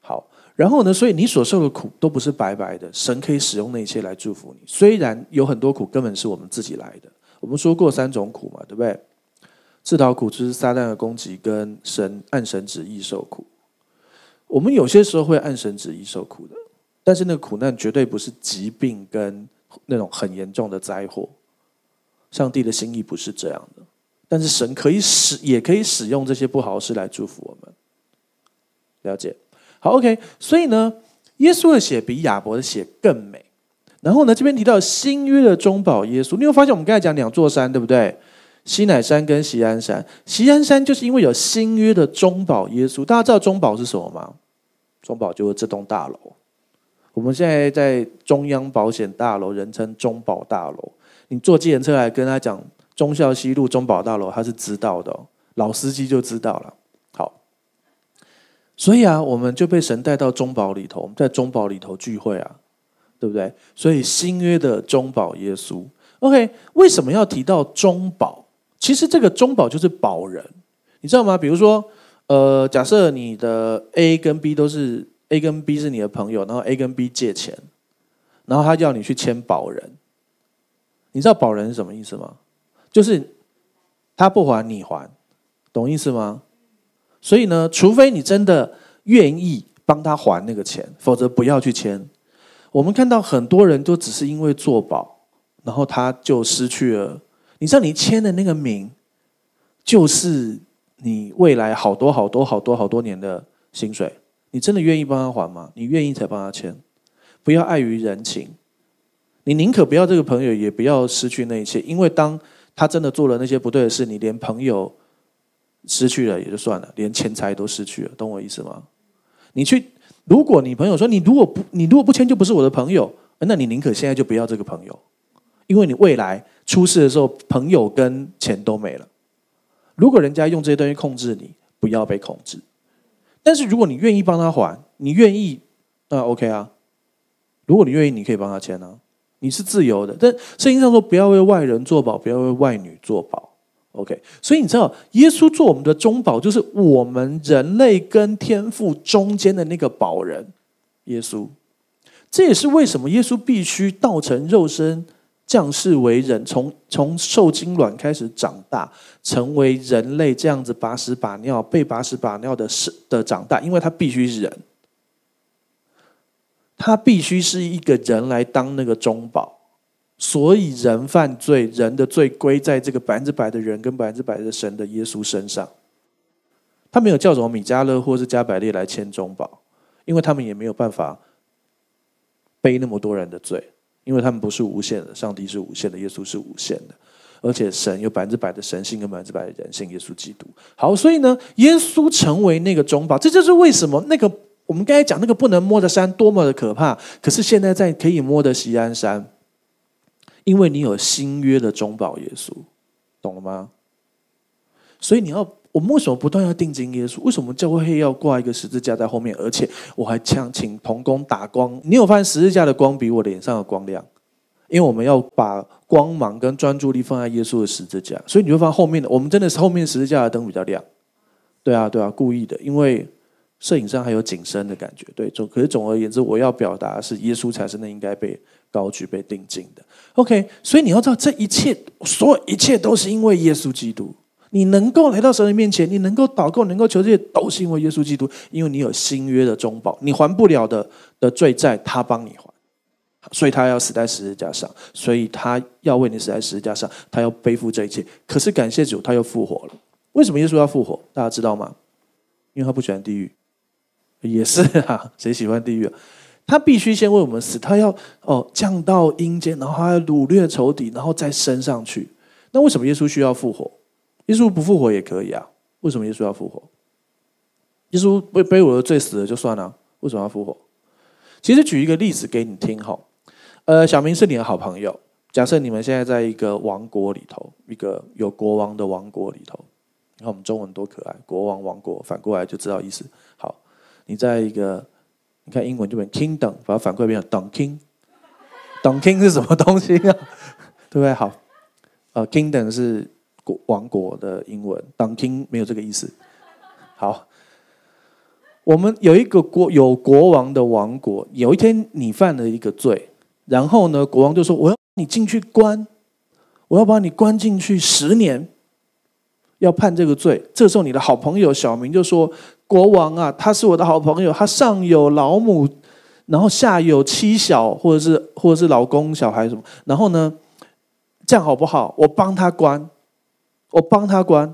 好，然后呢？所以你所受的苦都不是白白的，神可以使用那些来祝福你。虽然有很多苦根本是我们自己来的，我们说过三种苦嘛，对不对？自讨苦吃，撒旦的攻击跟神按神旨意受苦。我们有些时候会按神旨意受苦的，但是那苦难绝对不是疾病跟那种很严重的灾祸。上帝的心意不是这样的，但是神可以使，也可以使用这些不好的事来祝福我们。了解，好，OK。所以呢，耶稣的血比亚伯的血更美。然后呢，这边提到新约的中保耶稣，你会发现我们刚才讲两座山，对不对？西乃山跟席安山，席安山就是因为有新约的中保耶稣。大家知道中保是什么吗？中保就是这栋大楼，我们现在在中央保险大楼，人称中保大楼。你坐计程车来跟他讲中孝西路中保大楼，他是知道的，老司机就知道了。好，所以啊，我们就被神带到中保里头，我们在中保里头聚会啊，对不对？所以新约的中保耶稣，OK，为什么要提到中保？其实这个中保就是保人，你知道吗？比如说，呃，假设你的 A 跟 B 都是 A 跟 B 是你的朋友，然后 A 跟 B 借钱，然后他要你去签保人，你知道保人是什么意思吗？就是他不还你还，懂意思吗？所以呢，除非你真的愿意帮他还那个钱，否则不要去签。我们看到很多人都只是因为做保，然后他就失去了。你知道你签的那个名，就是你未来好多好多好多好多年的薪水。你真的愿意帮他还吗？你愿意才帮他签，不要碍于人情。你宁可不要这个朋友，也不要失去那一切。因为当他真的做了那些不对的事，你连朋友失去了也就算了，连钱财都失去了，懂我意思吗？你去，如果你朋友说你如果不你如果不签就不是我的朋友，那你宁可现在就不要这个朋友，因为你未来。出事的时候，朋友跟钱都没了。如果人家用这些东西控制你，不要被控制。但是如果你愿意帮他还，你愿意，那 OK 啊。如果你愿意，你可以帮他签啊，你是自由的。但圣经上说，不要为外人做保，不要为外女做保。OK，所以你知道，耶稣做我们的中保，就是我们人类跟天父中间的那个保人，耶稣。这也是为什么耶稣必须道成肉身。降世为人，从从受精卵开始长大，成为人类这样子，把屎把尿，被把屎把尿的的长大，因为他必须是人，他必须是一个人来当那个中保，所以人犯罪，人的罪归在这个百分之百的人跟百分之百的神的耶稣身上，他没有叫什么米迦勒或是加百列来签中保，因为他们也没有办法背那么多人的罪。因为他们不是无限的，上帝是无限的，耶稣是无限的，而且神有百分之百的神性跟百分之百的人性，耶稣基督。好，所以呢，耶稣成为那个中保，这就是为什么那个我们刚才讲那个不能摸的山多么的可怕，可是现在在可以摸的西安山，因为你有新约的中保耶稣，懂了吗？所以你要。我们为什么不断要定睛耶稣？为什么教会要挂一个十字架在后面？而且我还强请童工打光。你有发现十字架的光比我脸上的光亮？因为我们要把光芒跟专注力放在耶稣的十字架，所以你会发现后面的我们真的是后面十字架的灯比较亮。对啊，对啊，故意的，因为摄影上还有景深的感觉。对，总可是总而言之，我要表达是耶稣才是那应该被高举、被定睛的。OK，所以你要知道，这一切所有一切都是因为耶稣基督。你能够来到神的面前，你能够祷告、能够求这些，都是因为耶稣基督，因为你有新约的中保，你还不了的的罪债，他帮你还，所以他要死在十字架上，所以他要为你死在十字架上，他要背负这一切。可是感谢主，他又复活了。为什么耶稣要复活？大家知道吗？因为他不喜欢地狱，也是哈，谁喜欢地狱？啊？他必须先为我们死，他要哦降到阴间，然后他要掳掠仇敌，然后再升上去。那为什么耶稣需要复活？耶稣不复活也可以啊，为什么耶稣要复活？耶稣被背我的罪死了就算了，为什么要复活？其实举一个例子给你听哈，呃，小明是你的好朋友，假设你们现在在一个王国里头，一个有国王的王国里头，你看我们中文多可爱，国王王国反过来就知道意思。好，你在一个，你看英文这边 kingdom，把它反过来变成 d o n k i n g d o n king 是什么东西啊？对不对？好，呃，kingdom 是。国王国的英文“当听”没有这个意思。好，我们有一个国有国王的王国。有一天，你犯了一个罪，然后呢，国王就说：“我要你进去关，我要把你关进去十年，要判这个罪。”这时候，你的好朋友小明就说：“国王啊，他是我的好朋友，他上有老母，然后下有妻小，或者是或者是老公小孩什么。然后呢，这样好不好？我帮他关。”我帮他关，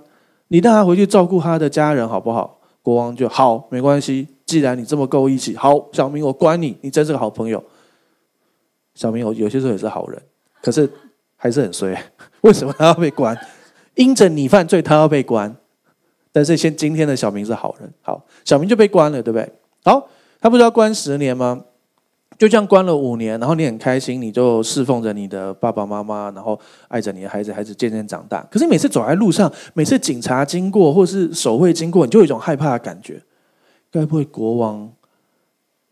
你让他回去照顾他的家人，好不好？国王就好，没关系。既然你这么够义气，好，小明我关你，你真是个好朋友。小明，我有些时候也是好人，可是还是很衰。为什么他要被关？因着你犯罪，他要被关。但是现今天的小明是好人，好，小明就被关了，对不对？好，他不是要关十年吗？就这样关了五年，然后你很开心，你就侍奉着你的爸爸妈妈，然后爱着你的孩子，孩子渐渐长大。可是每次走在路上，每次警察经过或是守卫经过，你就有一种害怕的感觉。该不会国王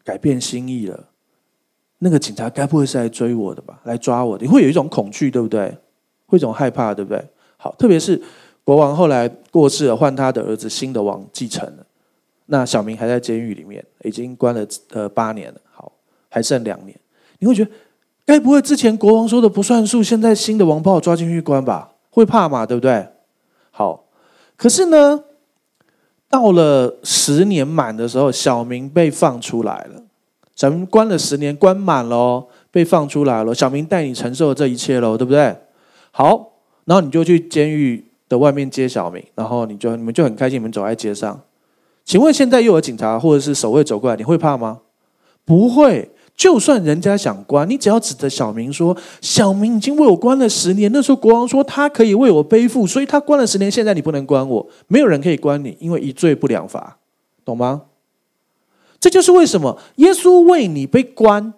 改变心意了？那个警察该不会是来追我的吧？来抓我的？你会有一种恐惧，对不对？会一种害怕，对不对？好，特别是国王后来过世了，换他的儿子新的王继承了。那小明还在监狱里面，已经关了呃八年了。还剩两年，你会觉得该不会之前国王说的不算数，现在新的王炮抓进去关吧？会怕吗？对不对？好，可是呢，到了十年满的时候，小明被放出来了。小明关了十年，关满了，被放出来了。小明带你承受了这一切喽，对不对？好，然后你就去监狱的外面接小明，然后你就你们就很开心，你们走在街上。请问现在又有警察或者是守卫走过来，你会怕吗？不会。就算人家想关你，只要指着小明说：“小明已经为我关了十年。”那时候国王说：“他可以为我背负，所以他关了十年。”现在你不能关我，没有人可以关你，因为一罪不两罚，懂吗？这就是为什么耶稣为你被关，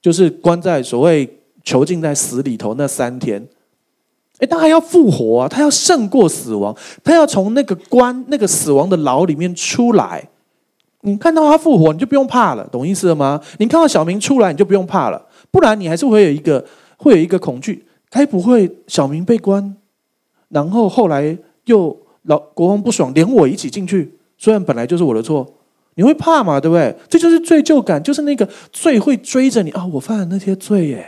就是关在所谓囚禁在死里头那三天。哎，他还要复活啊！他要胜过死亡，他要从那个关、那个死亡的牢里面出来。你看到他复活，你就不用怕了，懂意思了吗？你看到小明出来，你就不用怕了。不然你还是会有一个，会有一个恐惧，该不会小明被关，然后后来又老国王不爽，连我一起进去。虽然本来就是我的错，你会怕嘛？对不对？这就是罪疚感，就是那个罪会追着你啊！我犯了那些罪，耶。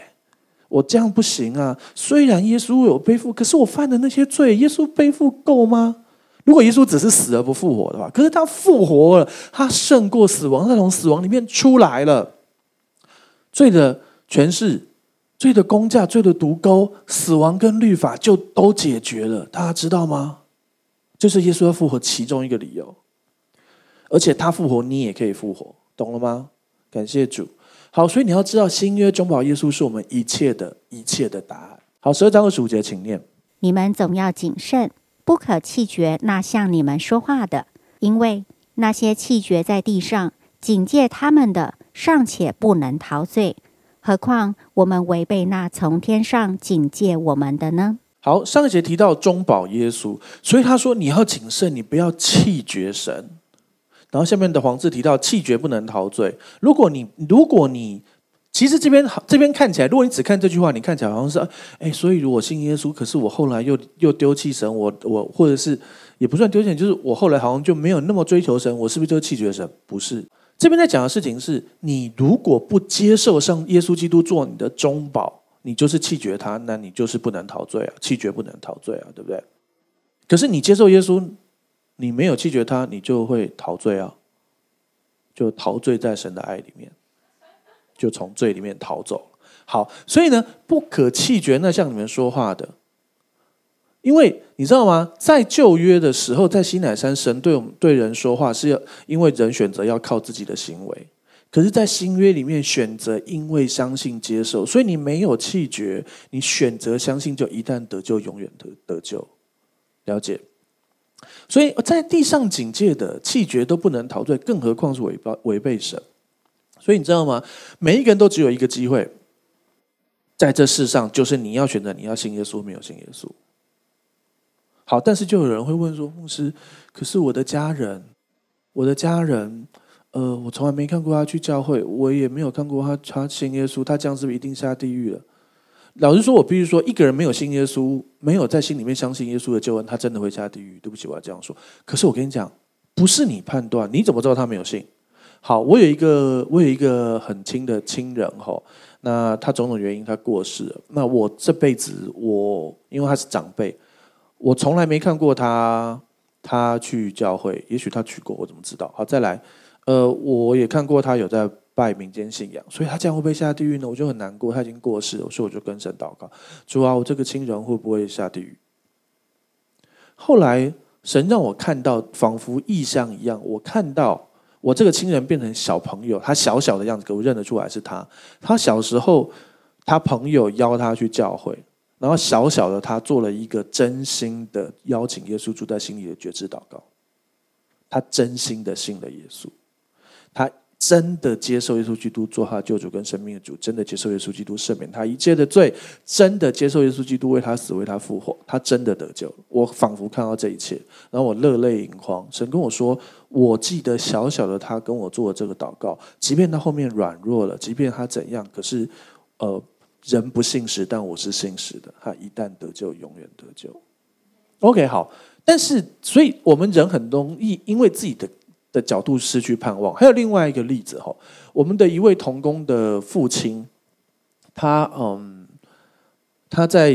我这样不行啊。虽然耶稣有背负，可是我犯的那些罪，耶稣背负够吗？如果耶稣只是死而不复活的话，可是他复活了，他胜过死亡，他从死亡里面出来了，罪的权势、罪的公价、罪的毒钩，死亡跟律法就都解决了，大家知道吗？这是耶稣要复活其中一个理由，而且他复活，你也可以复活，懂了吗？感谢主。好，所以你要知道，新约中保耶稣是我们一切的一切的答案。好，十二章的主节，请念。你们总要谨慎。不可气绝那向你们说话的，因为那些气绝在地上警戒他们的，尚且不能陶醉，何况我们违背那从天上警戒我们的呢？好，上一节提到中保耶稣，所以他说你要谨慎，你不要气绝神。然后下面的黄字提到气绝不能陶醉，如果你如果你。其实这边好，这边看起来，如果你只看这句话，你看起来好像是，哎，所以我信耶稣，可是我后来又又丢弃神，我我或者是也不算丢弃就是我后来好像就没有那么追求神，我是不是就弃绝神？不是，这边在讲的事情是，你如果不接受上耶稣基督做你的中保，你就是弃绝他，那你就是不能陶醉啊，弃绝不能陶醉啊，对不对？可是你接受耶稣，你没有弃绝他，你就会陶醉啊，就陶醉在神的爱里面。就从罪里面逃走。好，所以呢，不可气绝那向你们说话的，因为你知道吗？在旧约的时候，在西乃山，神对我们对人说话是要，因为人选择要靠自己的行为；可是，在新约里面，选择因为相信接受，所以你没有气绝，你选择相信，就一旦得救，永远得得救。了解。所以，在地上警戒的气绝都不能逃罪，更何况是违背违背神。所以你知道吗？每一个人都只有一个机会，在这世上，就是你要选择，你要信耶稣，没有信耶稣。好，但是就有人会问说：“牧师，可是我的家人，我的家人，呃，我从来没看过他去教会，我也没有看过他他信耶稣，他这样是不是一定下地狱了？”老实说，我必须说，一个人没有信耶稣，没有在心里面相信耶稣的救恩，他真的会下地狱。对不起，我要这样说。可是我跟你讲，不是你判断，你怎么知道他没有信？好，我有一个，我有一个很亲的亲人哈，那他种种原因他过世，那我这辈子我因为他是长辈，我从来没看过他他去教会，也许他去过，我怎么知道？好，再来，呃，我也看过他有在拜民间信仰，所以他这样会不会下地狱呢？我就很难过，他已经过世，所以我就跟神祷告，主啊，我这个亲人会不会下地狱？后来神让我看到，仿佛异象一样，我看到。我这个亲人变成小朋友，他小小的样子，我认得出来是他。他小时候，他朋友邀他去教会，然后小小的他做了一个真心的邀请耶稣住在心里的觉知祷告，他真心的信了耶稣，他。真的接受耶稣基督做他救主跟生命的主，真的接受耶稣基督赦免他一切的罪，真的接受耶稣基督为他死为他复活，他真的得救。我仿佛看到这一切，然后我热泪盈眶。神跟我说：“我记得小小的他跟我做的这个祷告，即便他后面软弱了，即便他怎样，可是，呃，人不信实，但我是信实的。他一旦得救，永远得救。”OK，好。但是，所以我们人很容易因为自己的。的角度失去盼望，还有另外一个例子哈，我们的一位童工的父亲，他嗯，他在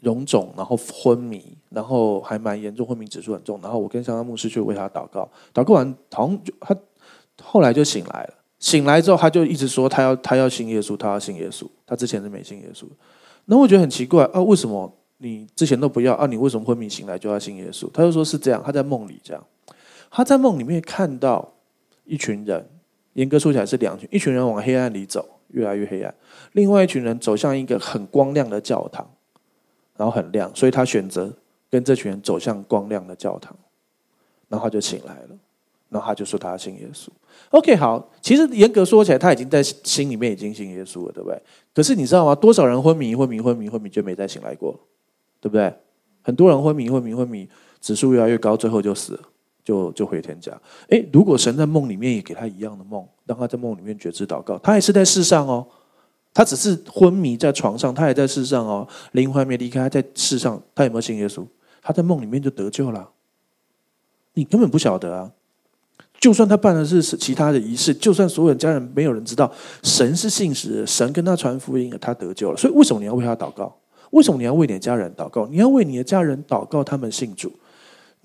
溶肿，然后昏迷，然后还蛮严重，昏迷指数很重。然后我跟香香牧师去为他祷告，祷告完，童他后来就醒来了。醒来之后，他就一直说他要他要信耶稣，他要信耶稣。他之前是没信耶稣，那我觉得很奇怪啊，为什么你之前都不要啊？你为什么昏迷醒来就要信耶稣？他就说是这样，他在梦里这样。他在梦里面看到一群人，严格说起来是两群，一群人往黑暗里走，越来越黑暗；，另外一群人走向一个很光亮的教堂，然后很亮，所以他选择跟这群人走向光亮的教堂，然后他就醒来了，然后他就说他信耶稣。OK，好，其实严格说起来，他已经在心里面已经信耶稣了，对不对？可是你知道吗？多少人昏迷、昏迷、昏迷、昏迷，就没再醒来过，对不对？很多人昏迷、昏迷、昏迷，指数越来越高，最后就死。了。就就回天家，诶，如果神在梦里面也给他一样的梦，让他在梦里面觉知祷告，他也是在世上哦，他只是昏迷在床上，他也在世上哦，灵魂还没离开，在世上，他有没有信耶稣？他在梦里面就得救了，你根本不晓得啊，就算他办的是其他的仪式，就算所有的家人没有人知道，神是信实，神跟他传福音，他得救了。所以为什么你要为他祷告？为什么你要为你的家人祷告？你要为你的家人祷告，他们信主。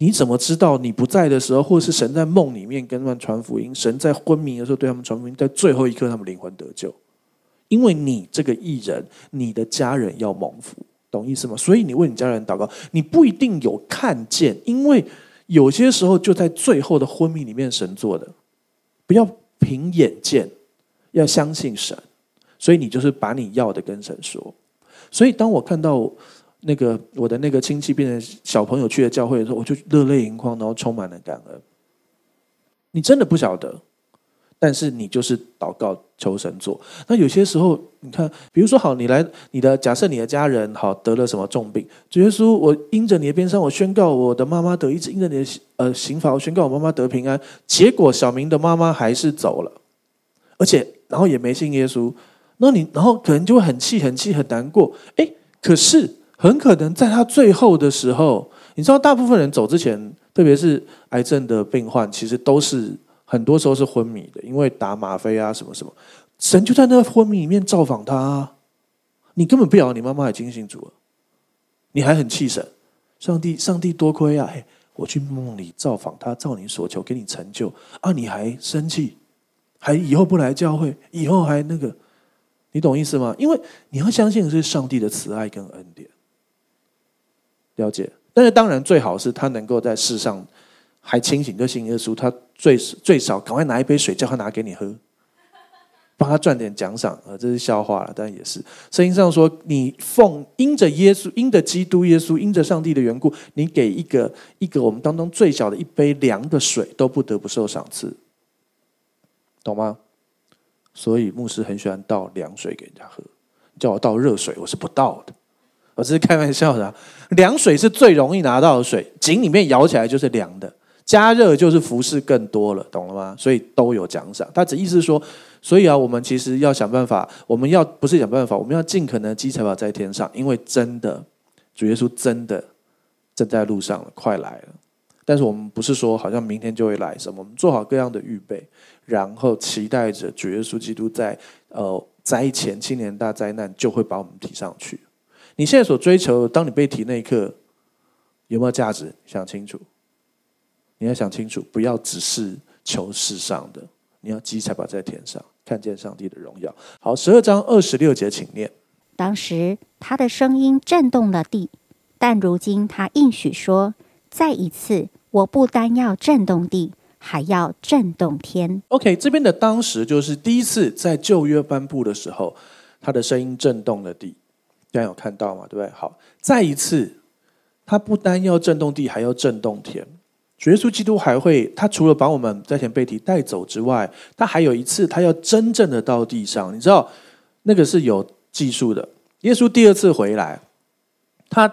你怎么知道你不在的时候，或是神在梦里面跟他们传福音？神在昏迷的时候对他们传福音，在最后一刻他们灵魂得救。因为你这个艺人，你的家人要蒙福，懂意思吗？所以你为你家人祷告，你不一定有看见，因为有些时候就在最后的昏迷里面神做的。不要凭眼见，要相信神。所以你就是把你要的跟神说。所以当我看到。那个我的那个亲戚变成小朋友去了教会的时候，我就热泪盈眶，然后充满了感恩。你真的不晓得，但是你就是祷告求神做。那有些时候，你看，比如说好，你来你的假设你的家人好得了什么重病，主耶稣，我因着你的边上，我宣告我的妈妈得一直因着你的呃刑罚，我宣告我妈妈得平安。结果小明的妈妈还是走了，而且然后也没信耶稣，那你然后可能就会很气很气很难过。哎，可是。很可能在他最后的时候，你知道，大部分人走之前，特别是癌症的病患，其实都是很多时候是昏迷的，因为打吗啡啊什么什么。神就在那个昏迷里面造访他，你根本不晓得你妈妈已经信主了，你还很气神。上帝，上帝，多亏啊！嘿，我去梦里造访他，照你所求给你成就啊！你还生气，还以后不来教会，以后还那个，你懂意思吗？因为你要相信的是上帝的慈爱跟恩典。了解，但是当然最好是他能够在世上还清醒、就信耶稣。他最最少赶快拿一杯水，叫他拿给你喝，帮他赚点奖赏。啊，这是笑话了，但也是圣经上说，你奉因着耶稣、因着基督、耶稣、因着上帝的缘故，你给一个一个我们当中最小的一杯凉的水，都不得不受赏赐，懂吗？所以牧师很喜欢倒凉水给人家喝，叫我倒热水，我是不倒的。我是开玩笑的，凉水是最容易拿到的水，井里面舀起来就是凉的，加热就是服饰更多了，懂了吗？所以都有奖赏。他只意思是说，所以啊，我们其实要想办法，我们要不是想办法，我们要尽可能积财宝在天上，因为真的，主耶稣真的正在路上了，快来了。但是我们不是说好像明天就会来什么，我们做好各样的预备，然后期待着主耶稣基督在呃灾前青年大灾难就会把我们提上去。你现在所追求，当你被提那一刻，有没有价值？想清楚，你要想清楚，不要只是求世上的，你要积财宝在天上，看见上帝的荣耀。好，十二章二十六节，请念。当时他的声音震动了地，但如今他应许说，再一次，我不单要震动地，还要震动天。OK，这边的“当时”就是第一次在旧约颁布的时候，他的声音震动了地。大家有看到嘛？对不对？好，再一次，他不单要震动地，还要震动天。学耶稣基督还会，他除了把我们在前背提带走之外，他还有一次，他要真正的到地上。你知道，那个是有技术的。耶稣第二次回来，他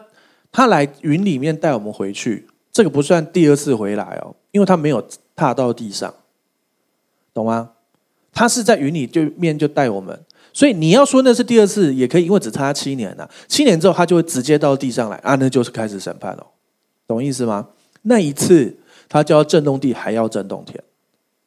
他来云里面带我们回去，这个不算第二次回来哦，因为他没有踏到地上，懂吗？他是在云里就面就带我们。所以你要说那是第二次也可以，因为只差七年了。七年之后他就会直接到地上来啊，那就是开始审判了，懂意思吗？那一次他就要震动地，还要震动天，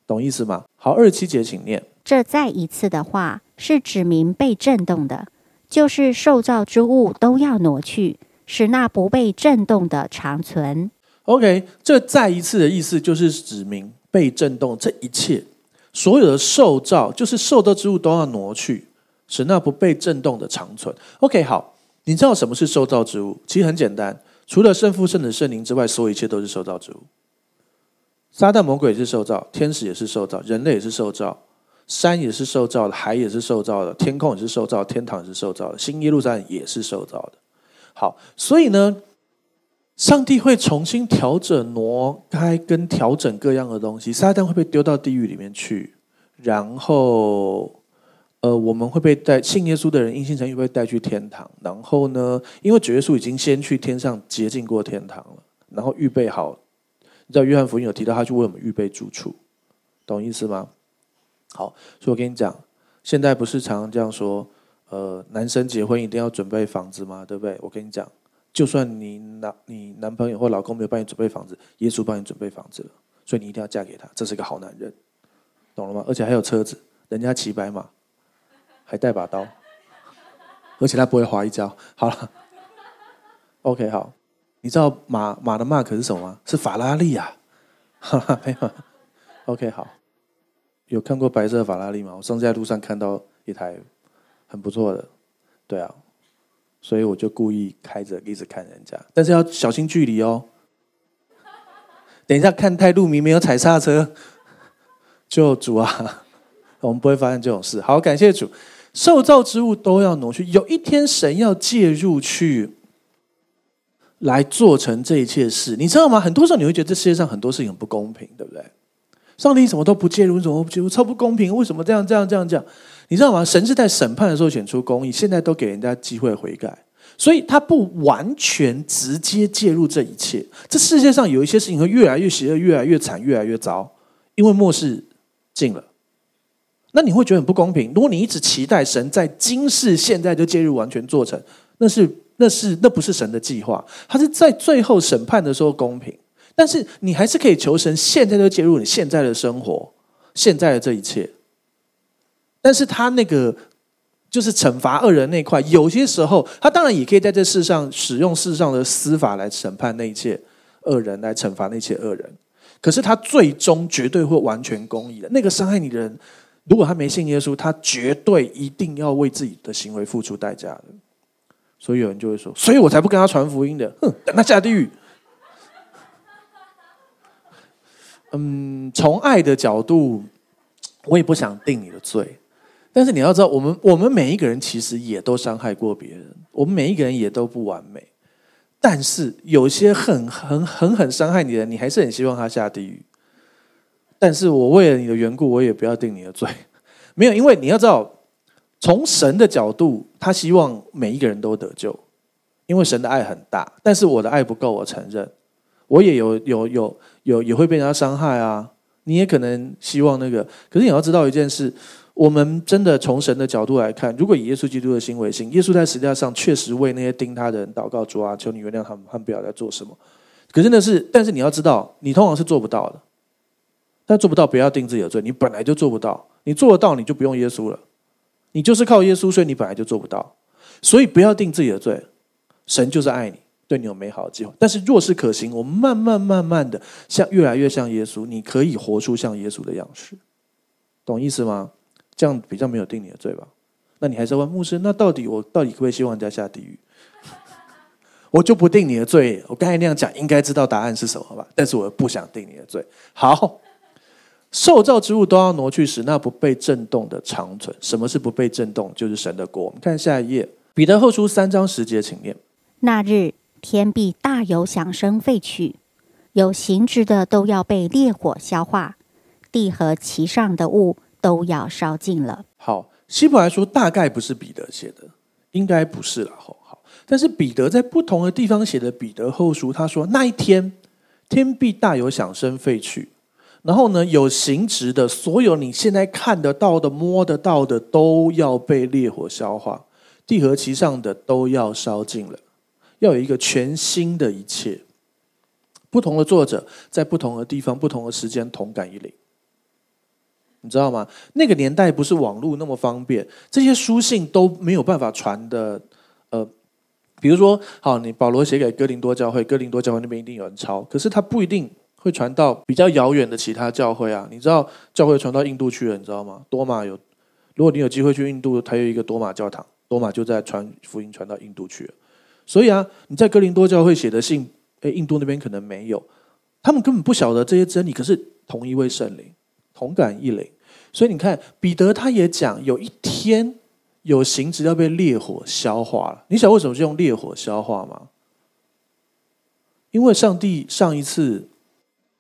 懂意思吗？好，二十七节请念。这再一次的话是指明被震动的，就是受造之物都要挪去，使那不被震动的长存。OK，这再一次的意思就是指明被震动这一切所有的受造，就是受造之物都要挪去。使那不被震动的长存。OK，好，你知道什么是受造之物？其实很简单，除了圣父、圣子、圣灵之外，所有一切都是受造之物。撒旦、魔鬼是受造，天使也是受造，人类也是受造，山也是受造的，海也是受造的，天空也是受造，天堂也是受造的，新耶路撒冷也是受造的。好，所以呢，上帝会重新调整、挪开跟调整各样的东西。撒旦会被丢到地狱里面去，然后。呃，我们会被带信耶稣的人，因信成，又被会带去天堂？然后呢？因为主耶稣已经先去天上洁净过天堂了，然后预备好。你知道约翰福音有提到他去为我们预备住处，懂意思吗？好，所以我跟你讲，现在不是常常这样说，呃，男生结婚一定要准备房子吗？对不对？我跟你讲，就算你男你男朋友或老公没有帮你准备房子，耶稣帮你准备房子了，所以你一定要嫁给他，这是一个好男人，懂了吗？而且还有车子，人家骑白马。还带把刀，而且他不会滑一跤。好了，OK，好。你知道马马的 Mark 是什么吗？是法拉利啊，没有，OK，好。有看过白色法拉利吗？我上次在路上看到一台很不错的。对啊，所以我就故意开着一直看人家，但是要小心距离哦。等一下看太路明没有踩刹车，就主啊，我们不会发生这种事。好，感谢主。受造之物都要挪去。有一天神要介入去来做成这一切事，你知道吗？很多时候你会觉得这世界上很多事情很不公平，对不对？上帝什么都不介入，你怎么不介入？超不公平！为什么这样这样这样这样？你知道吗？神是在审判的时候显出公义，现在都给人家机会悔改，所以他不完全直接介入这一切。这世界上有一些事情会越来越邪恶，越来越惨，越来越糟，因为末世近了。那你会觉得很不公平。如果你一直期待神在今世现在就介入完全做成，那是那是那不是神的计划。他是在最后审判的时候公平，但是你还是可以求神现在就介入你现在的生活，现在的这一切。但是他那个就是惩罚恶人那块，有些时候他当然也可以在这世上使用世上的司法来审判那一切恶人，来惩罚那些恶人。可是他最终绝对会完全公义的，那个伤害你的人。如果他没信耶稣，他绝对一定要为自己的行为付出代价的。所以有人就会说：“所以我才不跟他传福音的。”哼，那下地狱。嗯，从爱的角度，我也不想定你的罪。但是你要知道，我们我们每一个人其实也都伤害过别人，我们每一个人也都不完美。但是有些很很狠狠伤害你的，你还是很希望他下地狱。但是我为了你的缘故，我也不要定你的罪。没有，因为你要知道，从神的角度，他希望每一个人都得救，因为神的爱很大。但是我的爱不够，我承认，我也有有有有也会被人家伤害啊。你也可能希望那个，可是你要知道一件事：，我们真的从神的角度来看，如果以耶稣基督的心为心，耶稣在十字架上确实为那些盯他的人祷告主啊，求你原谅他们，他们不要再做什么。可是那是，但是你要知道，你通常是做不到的。但做不到，不要定自己的罪。你本来就做不到，你做得到你就不用耶稣了，你就是靠耶稣，所以你本来就做不到。所以不要定自己的罪，神就是爱你，对你有美好的计划。但是若是可行，我慢慢慢慢的像越来越像耶稣，你可以活出像耶稣的样式，懂意思吗？这样比较没有定你的罪吧。那你还是问牧师？那到底我到底可不可以希望人家下地狱？我就不定你的罪。我刚才那样讲，应该知道答案是什么吧？但是我不想定你的罪。好。受造之物都要挪去，使那不被震动的长存。什么是不被震动？就是神的国。我们看下一页，《彼得后书》三章十节，请念：“那日天必大有响声废去，有形之的都要被烈火消化，地和其上的物都要烧尽了。”好，希伯来说大概不是彼得写的，应该不是了。好好，但是彼得在不同的地方写的《彼得后书》，他说：“那一天天必大有响声废去。”然后呢？有形质的，所有你现在看得到的、摸得到的，都要被烈火消化；地和其上的都要烧尽了。要有一个全新的一切。不同的作者在不同的地方、不同的时间，同感一领。你知道吗？那个年代不是网络那么方便，这些书信都没有办法传的。呃，比如说，好，你保罗写给哥林多教会，哥林多教会那边一定有人抄，可是他不一定。会传到比较遥远的其他教会啊，你知道教会传到印度去了，你知道吗？多玛有，如果你有机会去印度，它有一个多玛教堂，多玛就在传福音传到印度去了。所以啊，你在哥林多教会写的信，哎，印度那边可能没有，他们根本不晓得这些真理，可是同一位圣灵，同感异灵。所以你看彼得他也讲，有一天有形质要被烈火消化了。你想为什么是用烈火消化吗？因为上帝上一次。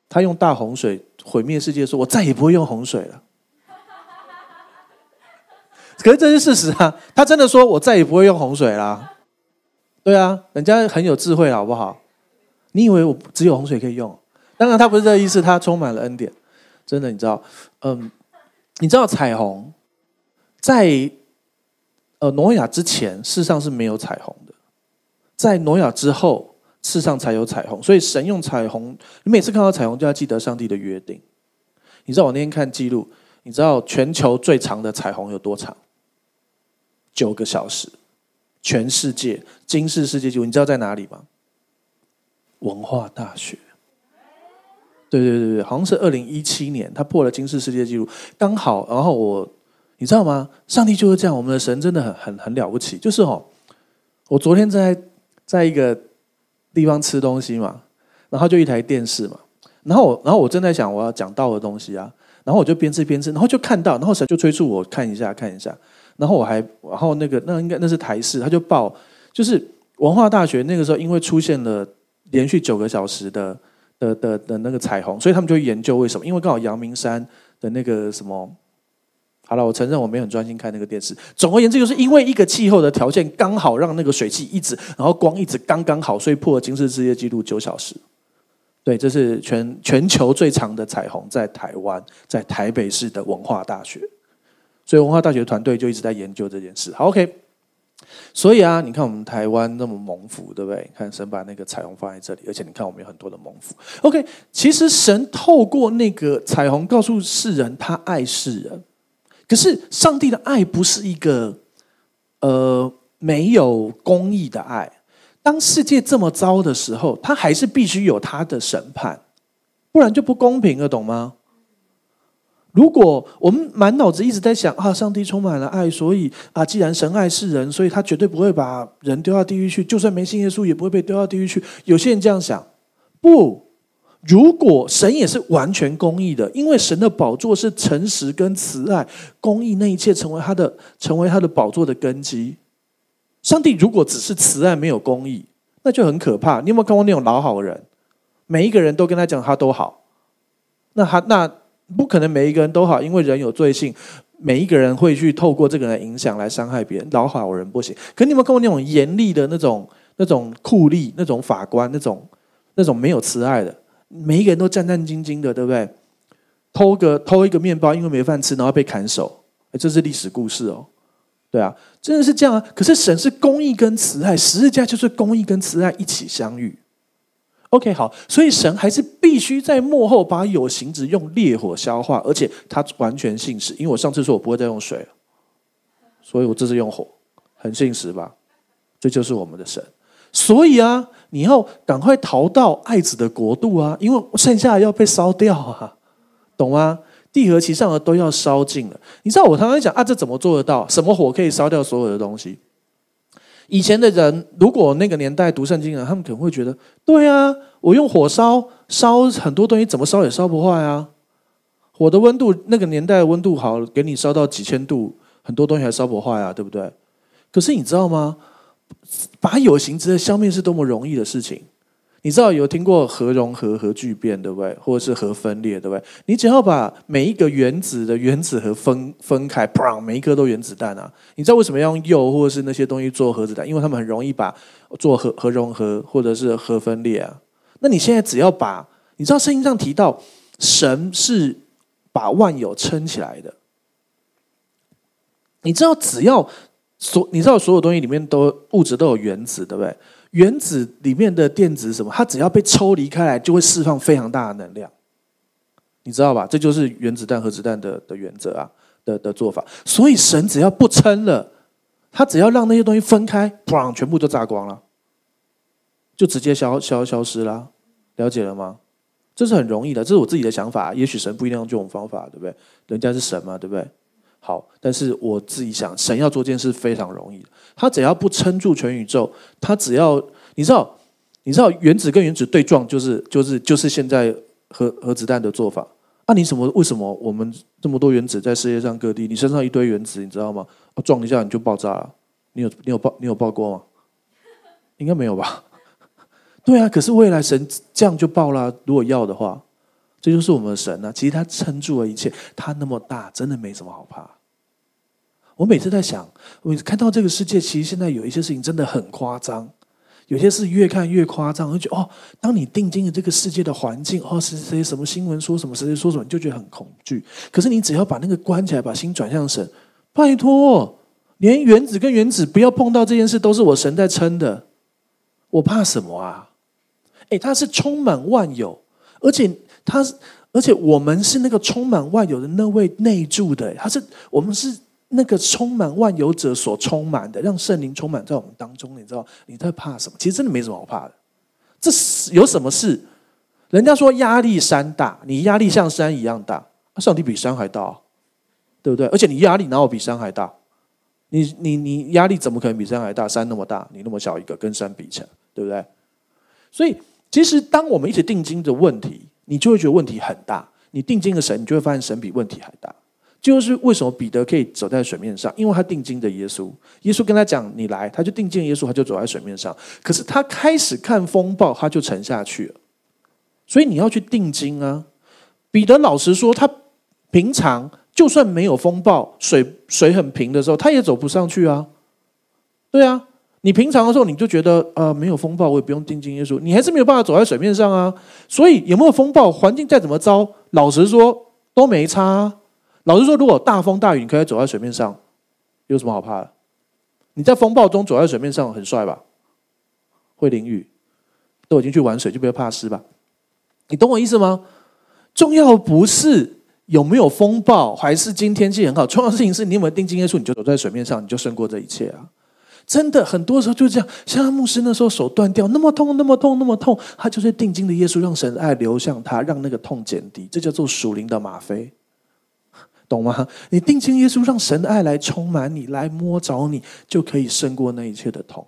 他用大洪水毁灭世界，说我再也不会用洪水了。可是这是事实啊！他真的说我再也不会用洪水啦。”对啊，人家很有智慧，好不好？你以为我只有洪水可以用？当然他不是这个意思，他充满了恩典。真的，你知道，嗯，你知道彩虹，在呃挪亚之前，世上是没有彩虹的。在挪亚之后。世上才有彩虹，所以神用彩虹。你每次看到彩虹，就要记得上帝的约定。你知道我那天看记录，你知道全球最长的彩虹有多长？九个小时，全世界今世世界纪录。你知道在哪里吗？文化大学。对对对对，好像是二零一七年，他破了金世世界纪录，刚好。然后我，你知道吗？上帝就是这样，我们的神真的很很很了不起。就是哦，我昨天在在一个。地方吃东西嘛，然后就一台电视嘛，然后然后我正在想我要讲到的东西啊，然后我就边吃边吃，然后就看到，然后神就催促我看一下看一下，然后我还然后那个那应该那是台视，他就报就是文化大学那个时候因为出现了连续九个小时的的的的那个彩虹，所以他们就研究为什么，因为刚好阳明山的那个什么。好了，我承认我没很专心看那个电视。总而言之，就是因为一个气候的条件刚好让那个水汽一直，然后光一直刚刚好，所以破了金尼世界纪录九小时。对，这是全全球最长的彩虹，在台湾，在台北市的文化大学。所以文化大学团队就一直在研究这件事。好，OK。所以啊，你看我们台湾那么蒙福，对不对？看神把那个彩虹放在这里，而且你看我们有很多的蒙福。OK，其实神透过那个彩虹告诉世人，他爱世人。可是，上帝的爱不是一个呃没有公义的爱。当世界这么糟的时候，他还是必须有他的审判，不然就不公平了，懂吗？如果我们满脑子一直在想啊，上帝充满了爱，所以啊，既然神爱世人，所以他绝对不会把人丢到地狱去，就算没信耶稣也不会被丢到地狱去。有些人这样想，不。如果神也是完全公义的，因为神的宝座是诚实跟慈爱、公义，那一切成为他的成为他的宝座的根基。上帝如果只是慈爱没有公义，那就很可怕。你有没有看过那种老好人？每一个人都跟他讲他都好，那他那不可能每一个人都好，因为人有罪性，每一个人会去透过这个人影响来伤害别人。老好人不行。可你有没有看过那种严厉的那种那种酷吏、那种法官、那种那种没有慈爱的？每一个人都战战兢兢的，对不对？偷个偷一个面包，因为没饭吃，然后被砍手。这是历史故事哦，对啊，真的是这样啊。可是神是公义跟慈爱，十字架就是公义跟慈爱一起相遇。OK，好，所以神还是必须在幕后把有形质用烈火消化，而且他完全信实。因为我上次说我不会再用水了，所以我这次用火，很信实吧？这就是我们的神。所以啊。你要赶快逃到爱子的国度啊！因为剩下要被烧掉啊，懂吗？地和其上的都要烧尽了。你知道我常常讲啊，这怎么做得到？什么火可以烧掉所有的东西？以前的人，如果那个年代读圣经的人，他们可能会觉得，对啊，我用火烧，烧很多东西，怎么烧也烧不坏啊。火的温度，那个年代温度好，给你烧到几千度，很多东西还烧不坏啊，对不对？可是你知道吗？把有形之的消灭是多么容易的事情，你知道有听过核融合、核聚变对不对，或者是核分裂对不对？你只要把每一个原子的原子核分分开，砰，每一颗都原子弹啊！你知道为什么要用铀或者是那些东西做核子弹？因为他们很容易把做核核融合或者是核分裂啊。那你现在只要把，你知道圣经上提到神是把万有撑起来的，你知道只要。所你知道所有东西里面都物质都有原子，对不对？原子里面的电子什么，它只要被抽离开来，就会释放非常大的能量，你知道吧？这就是原子弹、核子弹的的原则啊，的的做法。所以神只要不撑了，他只要让那些东西分开，砰，全部就炸光了，就直接消消消失了，了解了吗？这是很容易的，这是我自己的想法。也许神不一定用这种方法，对不对？人家是神嘛，对不对？好，但是我自己想，神要做件事非常容易，他只要不撑住全宇宙，他只要你知道，你知道原子跟原子对撞，就是就是就是现在核核子弹的做法。那你什么为什么我们这么多原子在世界上各地？你身上一堆原子，你知道吗？撞一下你就爆炸了。你有你有爆你有爆过吗？应该没有吧？对啊，可是未来神这样就爆啦，如果要的话。这就是我们的神呢，其实他撑住了一切，他那么大，真的没什么好怕。我每次在想，我看到这个世界，其实现在有一些事情真的很夸张，有些事越看越夸张，我就哦，当你定睛的这个世界的环境，哦，谁谁什么新闻说什么，谁说什么，你就觉得很恐惧。可是你只要把那个关起来，把心转向神，拜托，连原子跟原子不要碰到这件事，都是我神在撑的，我怕什么啊？哎，他是充满万有，而且。他，而且我们是那个充满万有的那位内住的，他是我们是那个充满万有者所充满的，让圣灵充满在我们当中。你知道，你在怕什么？其实真的没什么好怕的。这是有什么事？人家说压力山大，你压力像山一样大，上帝比山还大，对不对？而且你压力哪有比山还大？你你你压力怎么可能比山还大？山那么大，你那么小一个，跟山比起来，对不对？所以，其实当我们一起定睛的问题。你就会觉得问题很大。你定睛的神，你就会发现神比问题还大。就是为什么彼得可以走在水面上，因为他定睛的耶稣。耶稣跟他讲：“你来。”他就定睛耶稣，他就走在水面上。可是他开始看风暴，他就沉下去了。所以你要去定睛啊！彼得老实说，他平常就算没有风暴，水水很平的时候，他也走不上去啊。对啊。你平常的时候，你就觉得呃没有风暴，我也不用定睛耶稣，你还是没有办法走在水面上啊。所以有没有风暴，环境再怎么糟，老实说都没差。老实说，如果大风大雨，你可以走在水面上，有什么好怕的？你在风暴中走在水面上很帅吧？会淋雨，都已经去玩水，就不要怕湿吧？你懂我意思吗？重要不是有没有风暴，还是今天气很好。重要事情是你有没有定睛耶稣，你就走在水面上，你就胜过这一切啊。真的，很多时候就这样。像牧师那时候手断掉，那么痛，那么痛，那么痛，他就是定睛的耶稣，让神爱流向他，让那个痛减低。这叫做属灵的吗啡，懂吗？你定睛耶稣，让神爱来充满你，来摸着你，就可以胜过那一切的痛。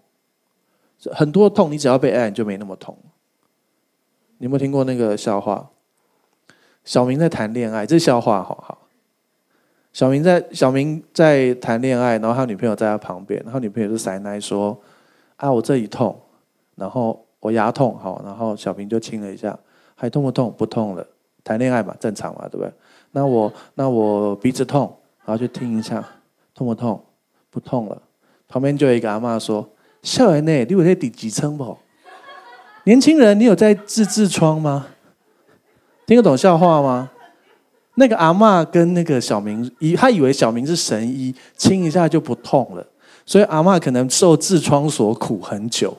很多痛，你只要被爱，你就没那么痛。你有没有听过那个笑话？小明在谈恋爱，这笑话，好好。小明在小明在谈恋爱，然后他女朋友在他旁边，然后女朋友就塞奶说：“啊，我这一痛，然后我牙痛好，然后小平就亲了一下，还痛不痛？不痛了，谈恋爱嘛，正常嘛，对不对？那我那我鼻子痛，然后就听一下，痛不痛？不痛了。旁边就有一个阿妈说：‘校园呢，你有在第几层不？年轻人，你有在治痔疮吗？听得懂笑话吗？’那个阿妈跟那个小明，以他以为小明是神医，亲一下就不痛了，所以阿妈可能受痔疮所苦很久，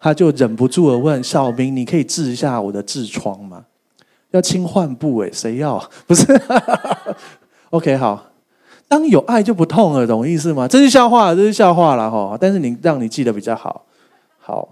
他就忍不住的问小明：“你可以治一下我的痔疮吗？要轻患部位，谁要？不是？OK，好，当有爱就不痛了，懂意思吗？这是笑话这是笑话了哈。但是你让你记得比较好，好，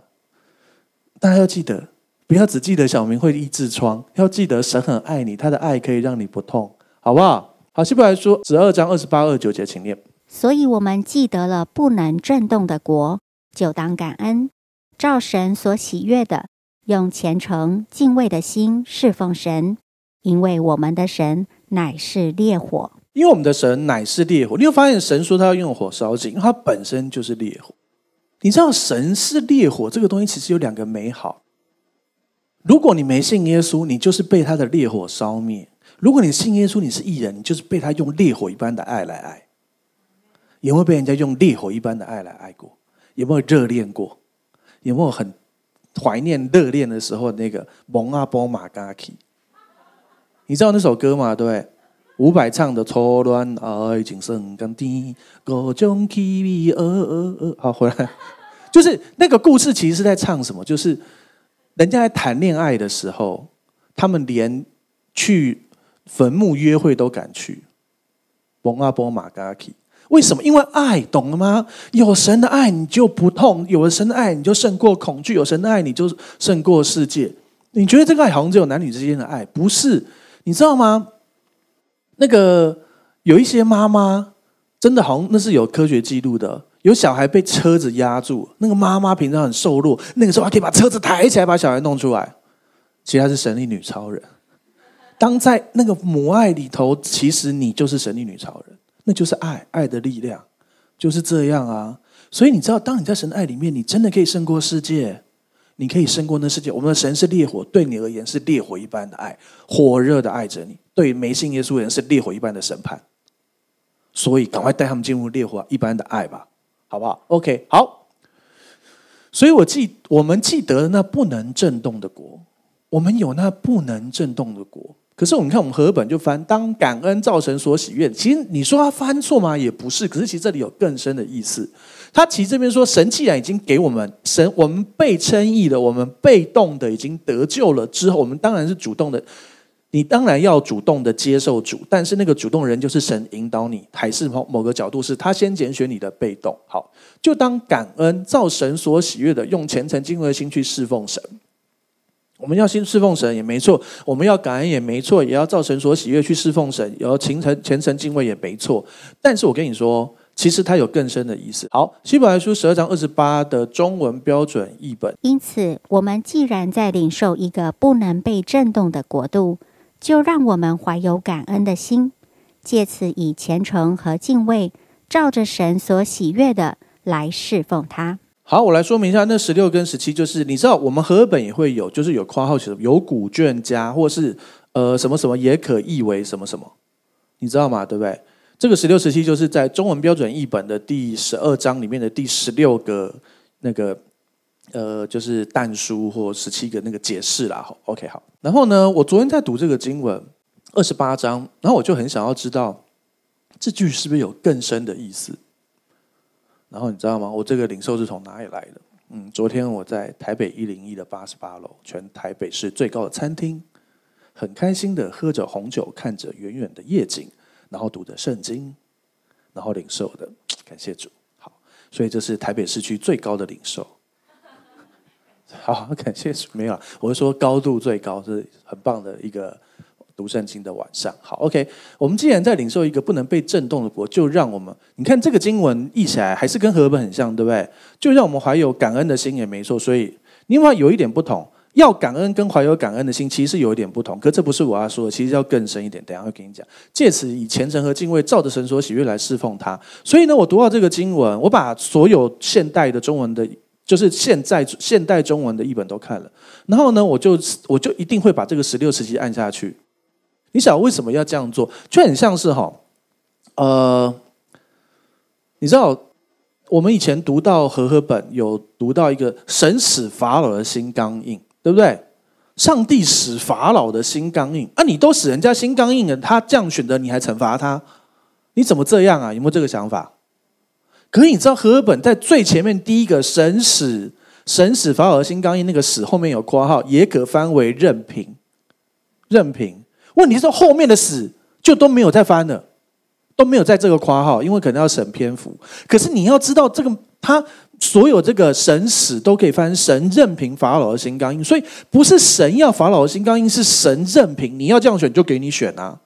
大家要记得。不要只记得小明会医痔疮，要记得神很爱你，他的爱可以让你不痛，好不好？好，希伯来书十二章二十八、二十九节，请念。所以，我们记得了不能震动的国，就当感恩，照神所喜悦的，用虔诚敬畏的心侍奉神，因为我们的神乃是烈火。因为我们的神乃是烈火，你会发现神说他要用火烧尽，因为他本身就是烈火。你知道神是烈火这个东西，其实有两个美好。如果你没信耶稣，你就是被他的烈火烧灭；如果你信耶稣，你是异人，你就是被他用烈火一般的爱来爱。有没有被人家用烈火一般的爱来爱过？有没有热恋过？有没有很怀念热恋的时候那个《蒙阿波马加奇》？你知道那首歌吗？对，伍佰唱的《错乱爱情圣地》，各种气味。呃呃呃，好，回来，就是那个故事其实是在唱什么？就是。人家在谈恋爱的时候，他们连去坟墓约会都敢去。蒙阿波马嘎基，为什么？因为爱，懂了吗？有神的爱，你就不痛；有了神的爱，你就胜过恐惧；有神的爱，你就胜过世界。你觉得这个爱好像只有男女之间的爱？不是，你知道吗？那个有一些妈妈真的好像那是有科学记录的。有小孩被车子压住，那个妈妈平常很瘦弱，那个时候还可以把车子抬起来，把小孩弄出来。其实她是神力女超人。当在那个母爱里头，其实你就是神力女超人，那就是爱，爱的力量就是这样啊。所以你知道，当你在神爱里面，你真的可以胜过世界，你可以胜过那世界。我们的神是烈火，对你而言是烈火一般的爱，火热的爱着你。对没信耶稣的人是烈火一般的审判。所以赶快带他们进入烈火一般的爱吧。好不好？OK，好。所以我记，我们记得那不能震动的国，我们有那不能震动的国。可是我们看，我们和本就翻当感恩造神所喜悦。其实你说他翻错吗？也不是。可是其实这里有更深的意思。他其实这边说，神既然已经给我们神，我们被称义的，我们被动的已经得救了之后，我们当然是主动的。你当然要主动的接受主，但是那个主动人就是神引导你，还是某某个角度是他先拣选你的被动。好，就当感恩造神所喜悦的，用虔诚敬畏的心去侍奉神。我们要先侍奉神也没错，我们要感恩也没错，也要造神所喜悦去侍奉神，也要虔诚虔诚敬畏也没错。但是我跟你说，其实它有更深的意思。好，希伯来书十二章二十八的中文标准译本，因此我们既然在领受一个不能被震动的国度。就让我们怀有感恩的心，借此以虔诚和敬畏，照着神所喜悦的来侍奉他。好，我来说明一下，那十六跟十七就是你知道，我们和本也会有，就是有括号写么，有古卷家，或是呃什么什么也可译为什么什么，你知道吗？对不对？这个十六十七就是在中文标准译本的第十二章里面的第十六个那个。呃，就是但书或十七个那个解释啦。OK，好。然后呢，我昨天在读这个经文二十八章，然后我就很想要知道这句是不是有更深的意思。然后你知道吗？我这个领受是从哪里来的？嗯，昨天我在台北一零一的八十八楼，全台北市最高的餐厅，很开心的喝着红酒，看着远远的夜景，然后读着圣经，然后领受的，感谢主。好，所以这是台北市区最高的领受。好，感谢没有我是说，高度最高是很棒的一个读圣经的晚上。好，OK，我们既然在领受一个不能被震动的国，就让我们你看这个经文译起来还是跟和本很像，对不对？就让我们怀有感恩的心也没错。所以另外有一点不同，要感恩跟怀有感恩的心其实是有一点不同。可这不是我要说的，其实要更深一点。等下会跟你讲，借此以虔诚和敬畏，照着神所喜悦来侍奉他。所以呢，我读到这个经文，我把所有现代的中文的。就是现在现代中文的译本都看了，然后呢，我就我就一定会把这个十六世纪按下去。你想为什么要这样做？就很像是哈，呃，你知道我们以前读到和合本，有读到一个神使法老的新刚印，对不对？上帝使法老的新刚印，啊！你都使人家新刚印了，他这样选择，你还惩罚他？你怎么这样啊？有没有这个想法？可是你知道，何尔本在最前面第一个神使神使法老的新刚印那个使后面有括号，也可翻为任凭，任凭。问题是后面的使就都没有再翻了，都没有在这个括号，因为可能要省篇幅。可是你要知道，这个他所有这个神使都可以翻神任凭法老的新刚印，所以不是神要法老的新刚印，是神任凭。你要这样选，就给你选啊，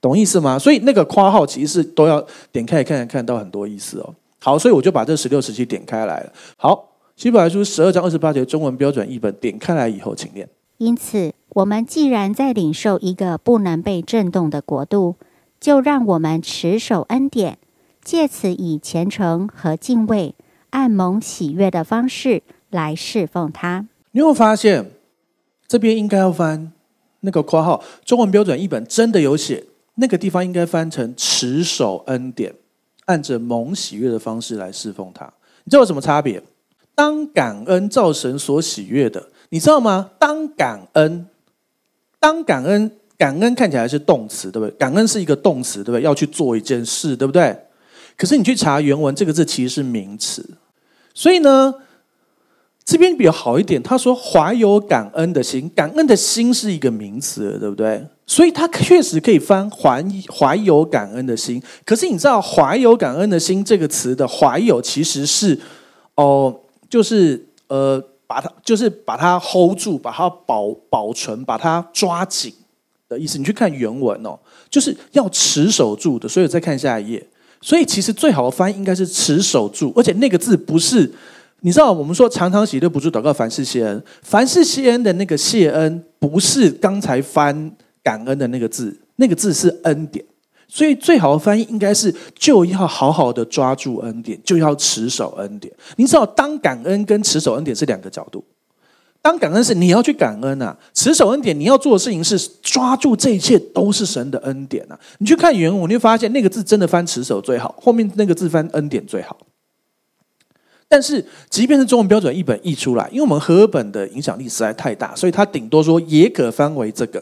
懂意思吗？所以那个括号其实都要点开看，看到很多意思哦。好，所以我就把这十六十七点开来了。好，希伯来书十二章二十八节中文标准译本点开来以后，请念。因此，我们既然在领受一个不能被震动的国度，就让我们持守恩典，借此以虔诚和敬畏，按蒙喜悦的方式来侍奉他。你有发现，这边应该要翻那个括号，中文标准译本真的有写，那个地方应该翻成持守恩典。按着蒙喜悦的方式来侍奉他，你知道有什么差别？当感恩造神所喜悦的，你知道吗？当感恩，当感恩，感恩看起来是动词，对不对？感恩是一个动词，对不对？要去做一件事，对不对？可是你去查原文，这个字其实是名词。所以呢，这边比较好一点。他说怀有感恩的心，感恩的心是一个名词，对不对？所以他确实可以翻怀怀有感恩的心，可是你知道“怀有感恩的心”这个词的“怀有”其实是，哦，就是呃，把它就是把它 hold 住，把它保保存，把它抓紧的意思。你去看原文哦，就是要持守住的。所以再看下一页，所以其实最好的翻译应该是“持守住”，而且那个字不是你知道，我们说常常喜乐不住祷告，凡事谢恩，凡事谢恩的那个谢恩，不是刚才翻。感恩的那个字，那个字是恩典，所以最好的翻译应该是就要好好的抓住恩典，就要持守恩典。你知道，当感恩跟持守恩典是两个角度。当感恩是你要去感恩呐，持守恩典你要做的事情是抓住这一切都是神的恩典呐。你去看原文，你会发现那个字真的翻持守最好，后面那个字翻恩典最好。但是即便是中文标准译本译出来，因为我们和合本的影响力实在太大，所以它顶多说也可翻为这个。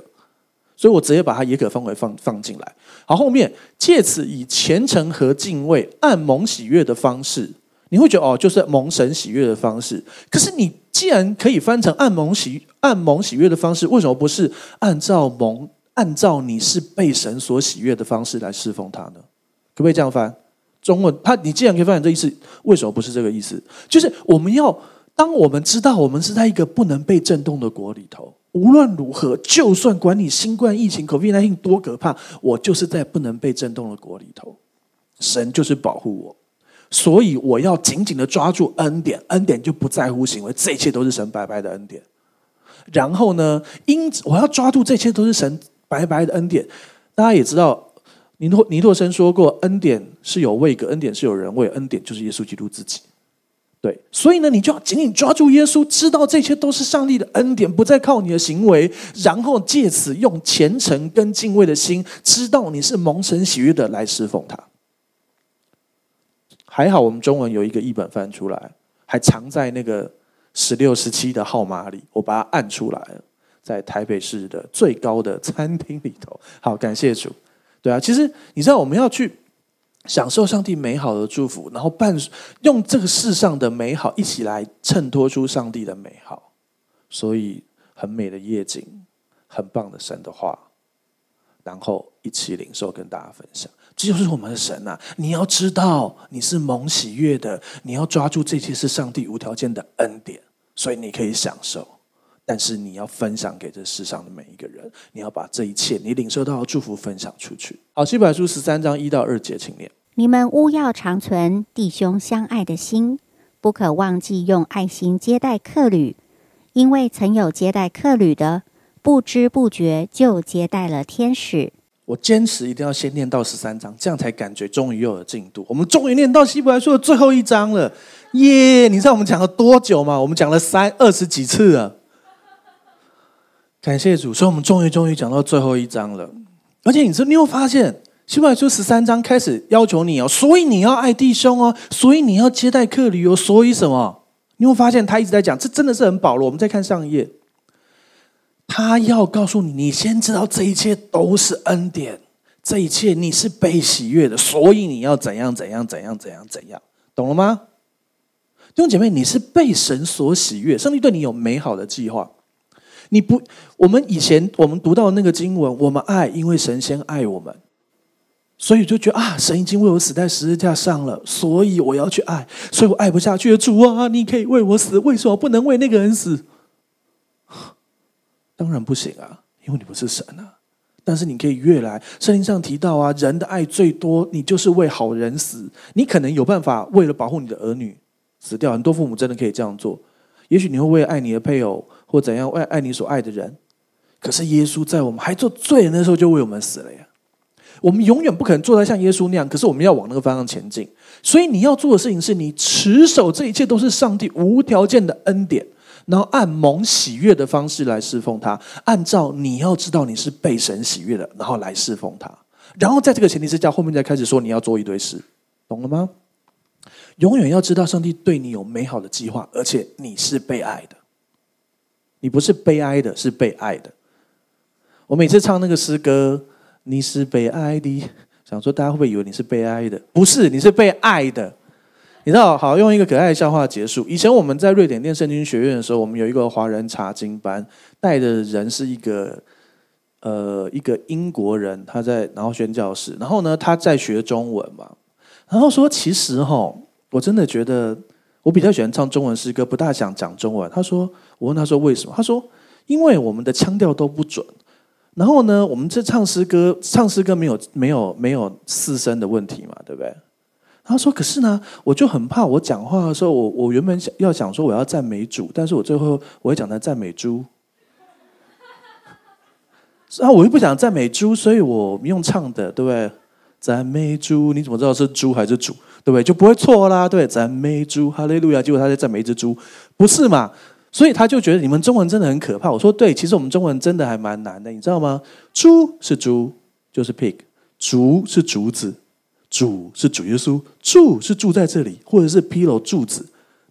所以我直接把它也可翻回放放进来。好，后面借此以虔诚和敬畏，按蒙喜悦的方式，你会觉得哦，就是蒙神喜悦的方式。可是你既然可以翻成按蒙喜按蒙喜悦的方式，为什么不是按照蒙按照你是被神所喜悦的方式来侍奉他呢？可不可以这样翻？中文他你既然可以翻成这意思，为什么不是这个意思？就是我们要当我们知道我们是在一个不能被震动的国里头。无论如何，就算管你新冠疫情、COVID 多可怕，我就是在不能被震动的国里头，神就是保护我，所以我要紧紧的抓住恩典，恩典就不在乎行为，这一切都是神白白的恩典。然后呢，因我要抓住，这些都是神白白的恩典。大家也知道，尼诺尼诺生说过，恩典是有位格，恩典是有人位，恩典就是耶稣基督自己。对，所以呢，你就要紧紧抓住耶稣，知道这些都是上帝的恩典，不再靠你的行为，然后借此用虔诚跟敬畏的心，知道你是蒙神喜悦的来侍奉他。还好我们中文有一个译本翻出来，还藏在那个十六十七的号码里，我把它按出来了，在台北市的最高的餐厅里头。好，感谢主。对啊，其实你知道我们要去。享受上帝美好的祝福，然后伴用这个世上的美好一起来衬托出上帝的美好，所以很美的夜景，很棒的神的话，然后一起领受跟大家分享，这就是我们的神呐！你要知道，你是蒙喜悦的，你要抓住这些是上帝无条件的恩典，所以你可以享受。但是你要分享给这世上的每一个人，你要把这一切你领受到的祝福分享出去。好，希伯来书十三章一到二节，请念：你们务要长存弟兄相爱的心，不可忘记用爱心接待客旅，因为曾有接待客旅的，不知不觉就接待了天使。我坚持一定要先念到十三章，这样才感觉终于又有进度。我们终于念到希伯来书的最后一章了，耶！你知道我们讲了多久吗？我们讲了三二十几次了。感谢主，所以我们终于终于讲到最后一章了。而且你说，你有发现新来书十三章开始要求你哦，所以你要爱弟兄哦，所以你要接待客旅哦，所以什么？你会发现他一直在讲，这真的是很保罗。我们再看上一页，他要告诉你，你先知道这一切都是恩典，这一切你是被喜悦的，所以你要怎样怎样怎样怎样怎样，懂了吗？弟兄姐妹，你是被神所喜悦，上帝对你有美好的计划。你不，我们以前我们读到那个经文，我们爱，因为神先爱我们，所以就觉得啊，神已经为我死在十字架上了，所以我要去爱，所以我爱不下去。主啊，你可以为我死，为什么不能为那个人死？当然不行啊，因为你不是神啊。但是你可以越来，圣经上提到啊，人的爱最多，你就是为好人死，你可能有办法为了保护你的儿女死掉。很多父母真的可以这样做，也许你会为爱你的配偶。或怎样爱爱你所爱的人，可是耶稣在我们还做罪人的时候就为我们死了呀。我们永远不可能做到像耶稣那样，可是我们要往那个方向前进。所以你要做的事情是你持守这一切都是上帝无条件的恩典，然后按蒙喜悦的方式来侍奉他。按照你要知道你是被神喜悦的，然后来侍奉他。然后在这个前提之下，后面再开始说你要做一堆事，懂了吗？永远要知道上帝对你有美好的计划，而且你是被爱的。你不是悲哀的，是被爱的。我每次唱那个诗歌，你是悲哀的，想说大家会不会以为你是悲哀的？不是，你是被爱的。你知道，好用一个可爱的笑话结束。以前我们在瑞典念圣经学院的时候，我们有一个华人查经班，带的人是一个呃一个英国人，他在然后宣教师，然后呢他在学中文嘛，然后说其实哈，我真的觉得。我比较喜欢唱中文诗歌，不大想讲中文。他说：“我问他说为什么？他说：因为我们的腔调都不准。然后呢，我们这唱诗歌，唱诗歌没有没有没有四声的问题嘛，对不对？他说：可是呢，我就很怕我讲话的时候，我我原本想要讲说我要赞美主，但是我最后我讲的赞美猪。啊，我又不想赞美猪，所以我用唱的，对不对？赞美猪，你怎么知道是猪还是主？”对不对？就不会错啦。对，赞美猪，哈利路亚。结果他在赞美一只猪，不是嘛？所以他就觉得你们中文真的很可怕。我说对，其实我们中文真的还蛮难的，你知道吗？猪是猪，就是 pig；，竹是竹子，主是主耶稣，住是住在这里，或者是披楼柱子。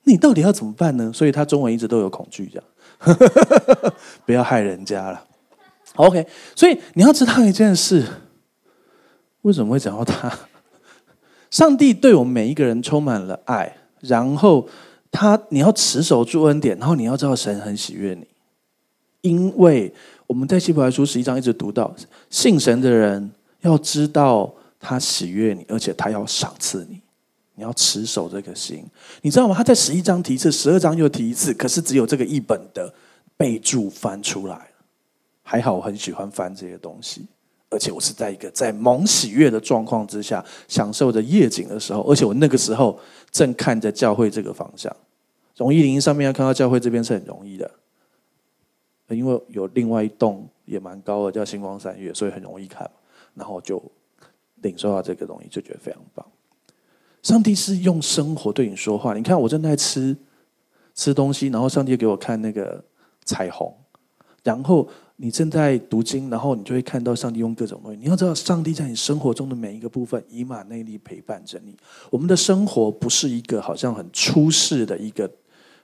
你到底要怎么办呢？所以他中文一直都有恐惧，这样，不要害人家了。OK，所以你要知道一件事，为什么会讲到他？上帝对我们每一个人充满了爱，然后他你要持守住恩典，然后你要知道神很喜悦你，因为我们在希伯来书十一章一直读到信神的人要知道他喜悦你，而且他要赏赐你，你要持守这个心，你知道吗？他在十一章提一次，十二章又提一次，可是只有这个一本的备注翻出来，还好我很喜欢翻这些东西。而且我是在一个在蒙喜悦的状况之下，享受着夜景的时候，而且我那个时候正看着教会这个方向，从一零上面要看到教会这边是很容易的，因为有另外一栋也蛮高的叫星光三月，所以很容易看，然后就领受到这个东西，就觉得非常棒。上帝是用生活对你说话，你看我正在吃吃东西，然后上帝给我看那个彩虹，然后。你正在读经，然后你就会看到上帝用各种东西。你要知道，上帝在你生活中的每一个部分，以马内利陪伴着你。我们的生活不是一个好像很出世的一个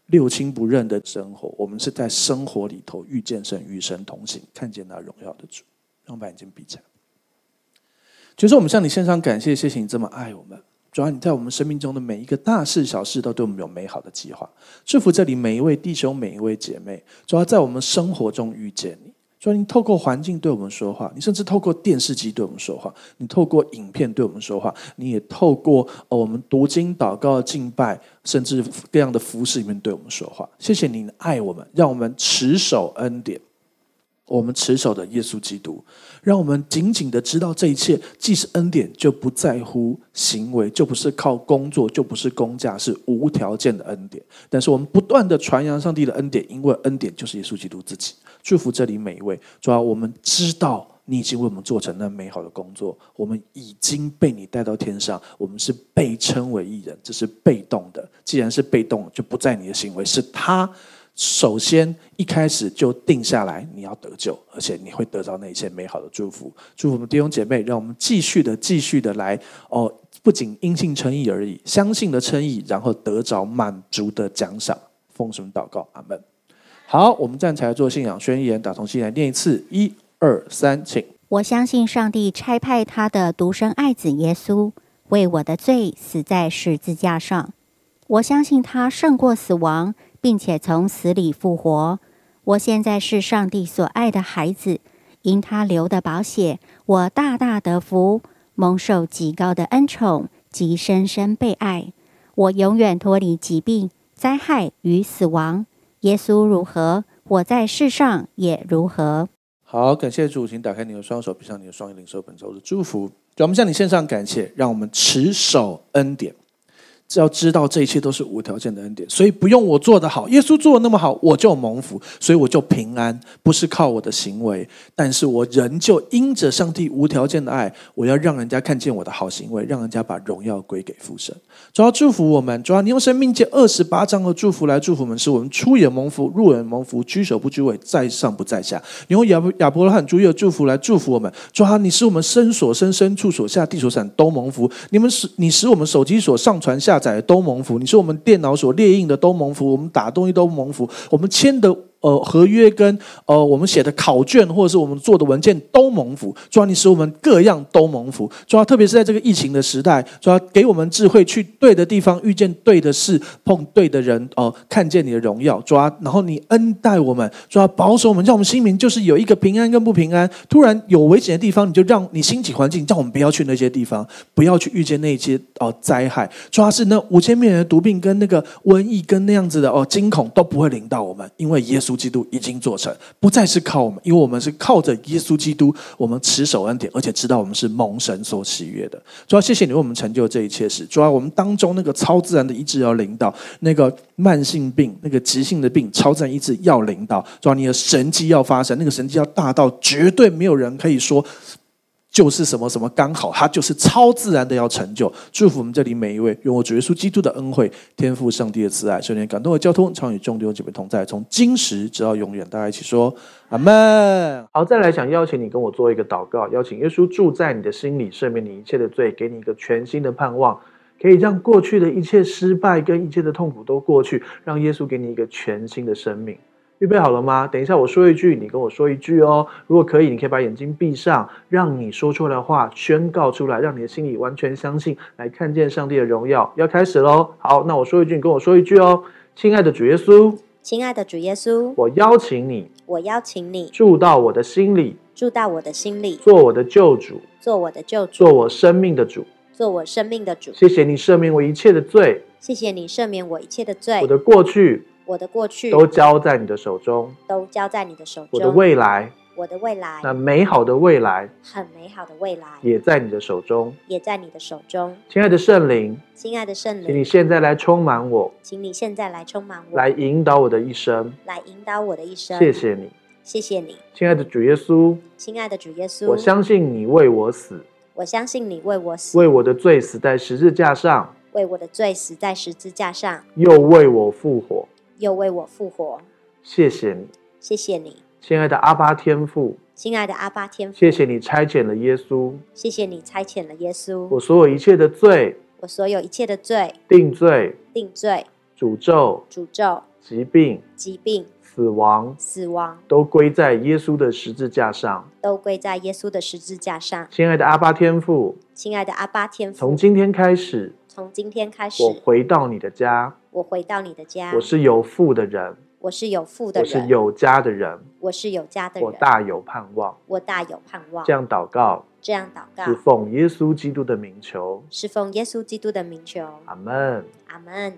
六亲不认的生活，我们是在生活里头遇见神，与神同行，看见那荣耀的主。让我把眼睛闭起来。就是我们向你献上感谢，谢谢你这么爱我们。主要你在我们生命中的每一个大事小事，都对我们有美好的计划。祝福这里每一位弟兄，每一位姐妹。主要在我们生活中遇见你。所以，你透过环境对我们说话，你甚至透过电视机对我们说话，你透过影片对我们说话，你也透过呃，我们读经、祷告、敬拜，甚至各样的服饰里面对我们说话。谢谢你爱我们，让我们持守恩典。我们持守的耶稣基督，让我们紧紧的知道这一切既是恩典，就不在乎行为，就不是靠工作，就不是公价，是无条件的恩典。但是我们不断的传扬上帝的恩典，因为恩典就是耶稣基督自己。祝福这里每一位，主要我们知道你已经为我们做成那美好的工作，我们已经被你带到天上，我们是被称为艺人，这是被动的。既然是被动，就不在你的行为，是他。首先，一开始就定下来，你要得救，而且你会得到那一些美好的祝福。祝福我们弟兄姐妹，让我们继续的、继续的来哦，不仅因信称义而已，相信的称义，然后得着满足的奖赏。奉什么祷告？阿门。好，我们站起来做信仰宣言，打重心来念一次：一二三，请。我相信上帝差派他的独生爱子耶稣，为我的罪死在十字架上。我相信他胜过死亡。并且从死里复活，我现在是上帝所爱的孩子，因他流的宝血，我大大的福，蒙受极高的恩宠及深深被爱。我永远脱离疾病、灾害与死亡。耶稣如何，我在世上也如何。好，感谢主，请打开你的双手，闭上你的双眼，领受本周的祝福。我们向你献上感谢，让我们持守恩典。只要知道这一切都是无条件的恩典，所以不用我做的好，耶稣做的那么好，我就蒙福，所以我就平安，不是靠我的行为，但是我仍旧因着上帝无条件的爱，我要让人家看见我的好行为，让人家把荣耀归给父神。主要祝福我们！主要你用《生命借二十八章的祝福来祝福我们，使我们出也蒙福，入也蒙福，居首不居尾，在上不在下。你用雅亚伯拉罕诸耶祝福来祝福我们。主要你使我们身所身身处所下地所产都蒙福。你们使你使我们手机所上传下载都蒙福。你是我们电脑所列印的都蒙福。我们打东西都蒙福。我们签的。呃，合约跟呃，我们写的考卷，或者是我们做的文件都蒙福，主要你使我们各样都蒙福，主要特别是在这个疫情的时代，主要给我们智慧去对的地方，遇见对的事，碰对的人，哦，看见你的荣耀，主要然后你恩待我们，主要保守我们，叫我们心灵就是有一个平安跟不平安，突然有危险的地方，你就让你心体环境叫我们不要去那些地方，不要去遇见那些哦灾害，主要是那五千面的毒病跟那个瘟疫跟那样子的哦惊恐都不会临到我们，因为耶稣。基督已经做成，不再是靠我们，因为我们是靠着耶稣基督，我们持守恩典，而且知道我们是蒙神所喜悦的。主要谢谢你为我们成就这一切事。主要我们当中那个超自然的医治要领导，那个慢性病、那个急性的病，超自然医治要领导。主要你的神迹要发生，那个神迹要大到绝对没有人可以说。就是什么什么刚好，他就是超自然的要成就祝福我们这里每一位，用我主耶稣基督的恩惠、天赋上帝的慈爱，圣灵感动的交通，常与众弟兄姐妹同在。从今时直到永远，大家一起说阿门。好，再来想邀请你跟我做一个祷告，邀请耶稣住在你的心里，赦免你一切的罪，给你一个全新的盼望，可以让过去的一切失败跟一切的痛苦都过去，让耶稣给你一个全新的生命。预备好了吗？等一下，我说一句，你跟我说一句哦。如果可以，你可以把眼睛闭上，让你说出来的话宣告出来，让你的心里完全相信，来看见上帝的荣耀。要开始喽！好，那我说一句，你跟我说一句哦。亲爱的主耶稣，亲爱的主耶稣，我邀请你，我邀请你住到我的心里，住到我的心里，做我的救主，做我的救主，做我生命的主，做我生命的主。谢谢你赦免我一切的罪，谢谢你赦免我一切的罪，我的过去。我的过去都交在你的手中，都交在你的手中。我的未来，我的未来，那美好的未来，很美好的未来，也在你的手中，也在你的手中。亲爱的圣灵，亲爱的圣灵，请你现在来充满我，请你现在来充满我，来引导我的一生，来引导我的一生。谢谢你，谢谢你，亲爱的主耶稣，亲爱的主耶稣，我相信你为我死，我相信你为我死，为我的罪死在十字架上，为我的罪死在十字架上，又为我复活。又为我复活，谢谢你，谢谢你，亲爱的阿巴天父，亲爱的阿巴天父，谢谢你差遣了耶稣，谢谢你差遣了耶稣，我所有一切的罪，我所有一切的罪，定罪，定罪，诅咒，诅咒，疾病，疾病，死亡，死亡，都归在耶稣的十字架上，都归在耶稣的十字架上，亲爱的阿巴天父，亲爱的阿巴天父，从今天开始，从今天开始，我回到你的家。我回到你的家。我是有富的人，我是有富的人，我是有家的人，我是有家的人。我大有盼望，我大有盼望。这样祷告，这样祷告，是奉耶稣基督的名求，是奉耶稣基督的名求。阿门，阿门。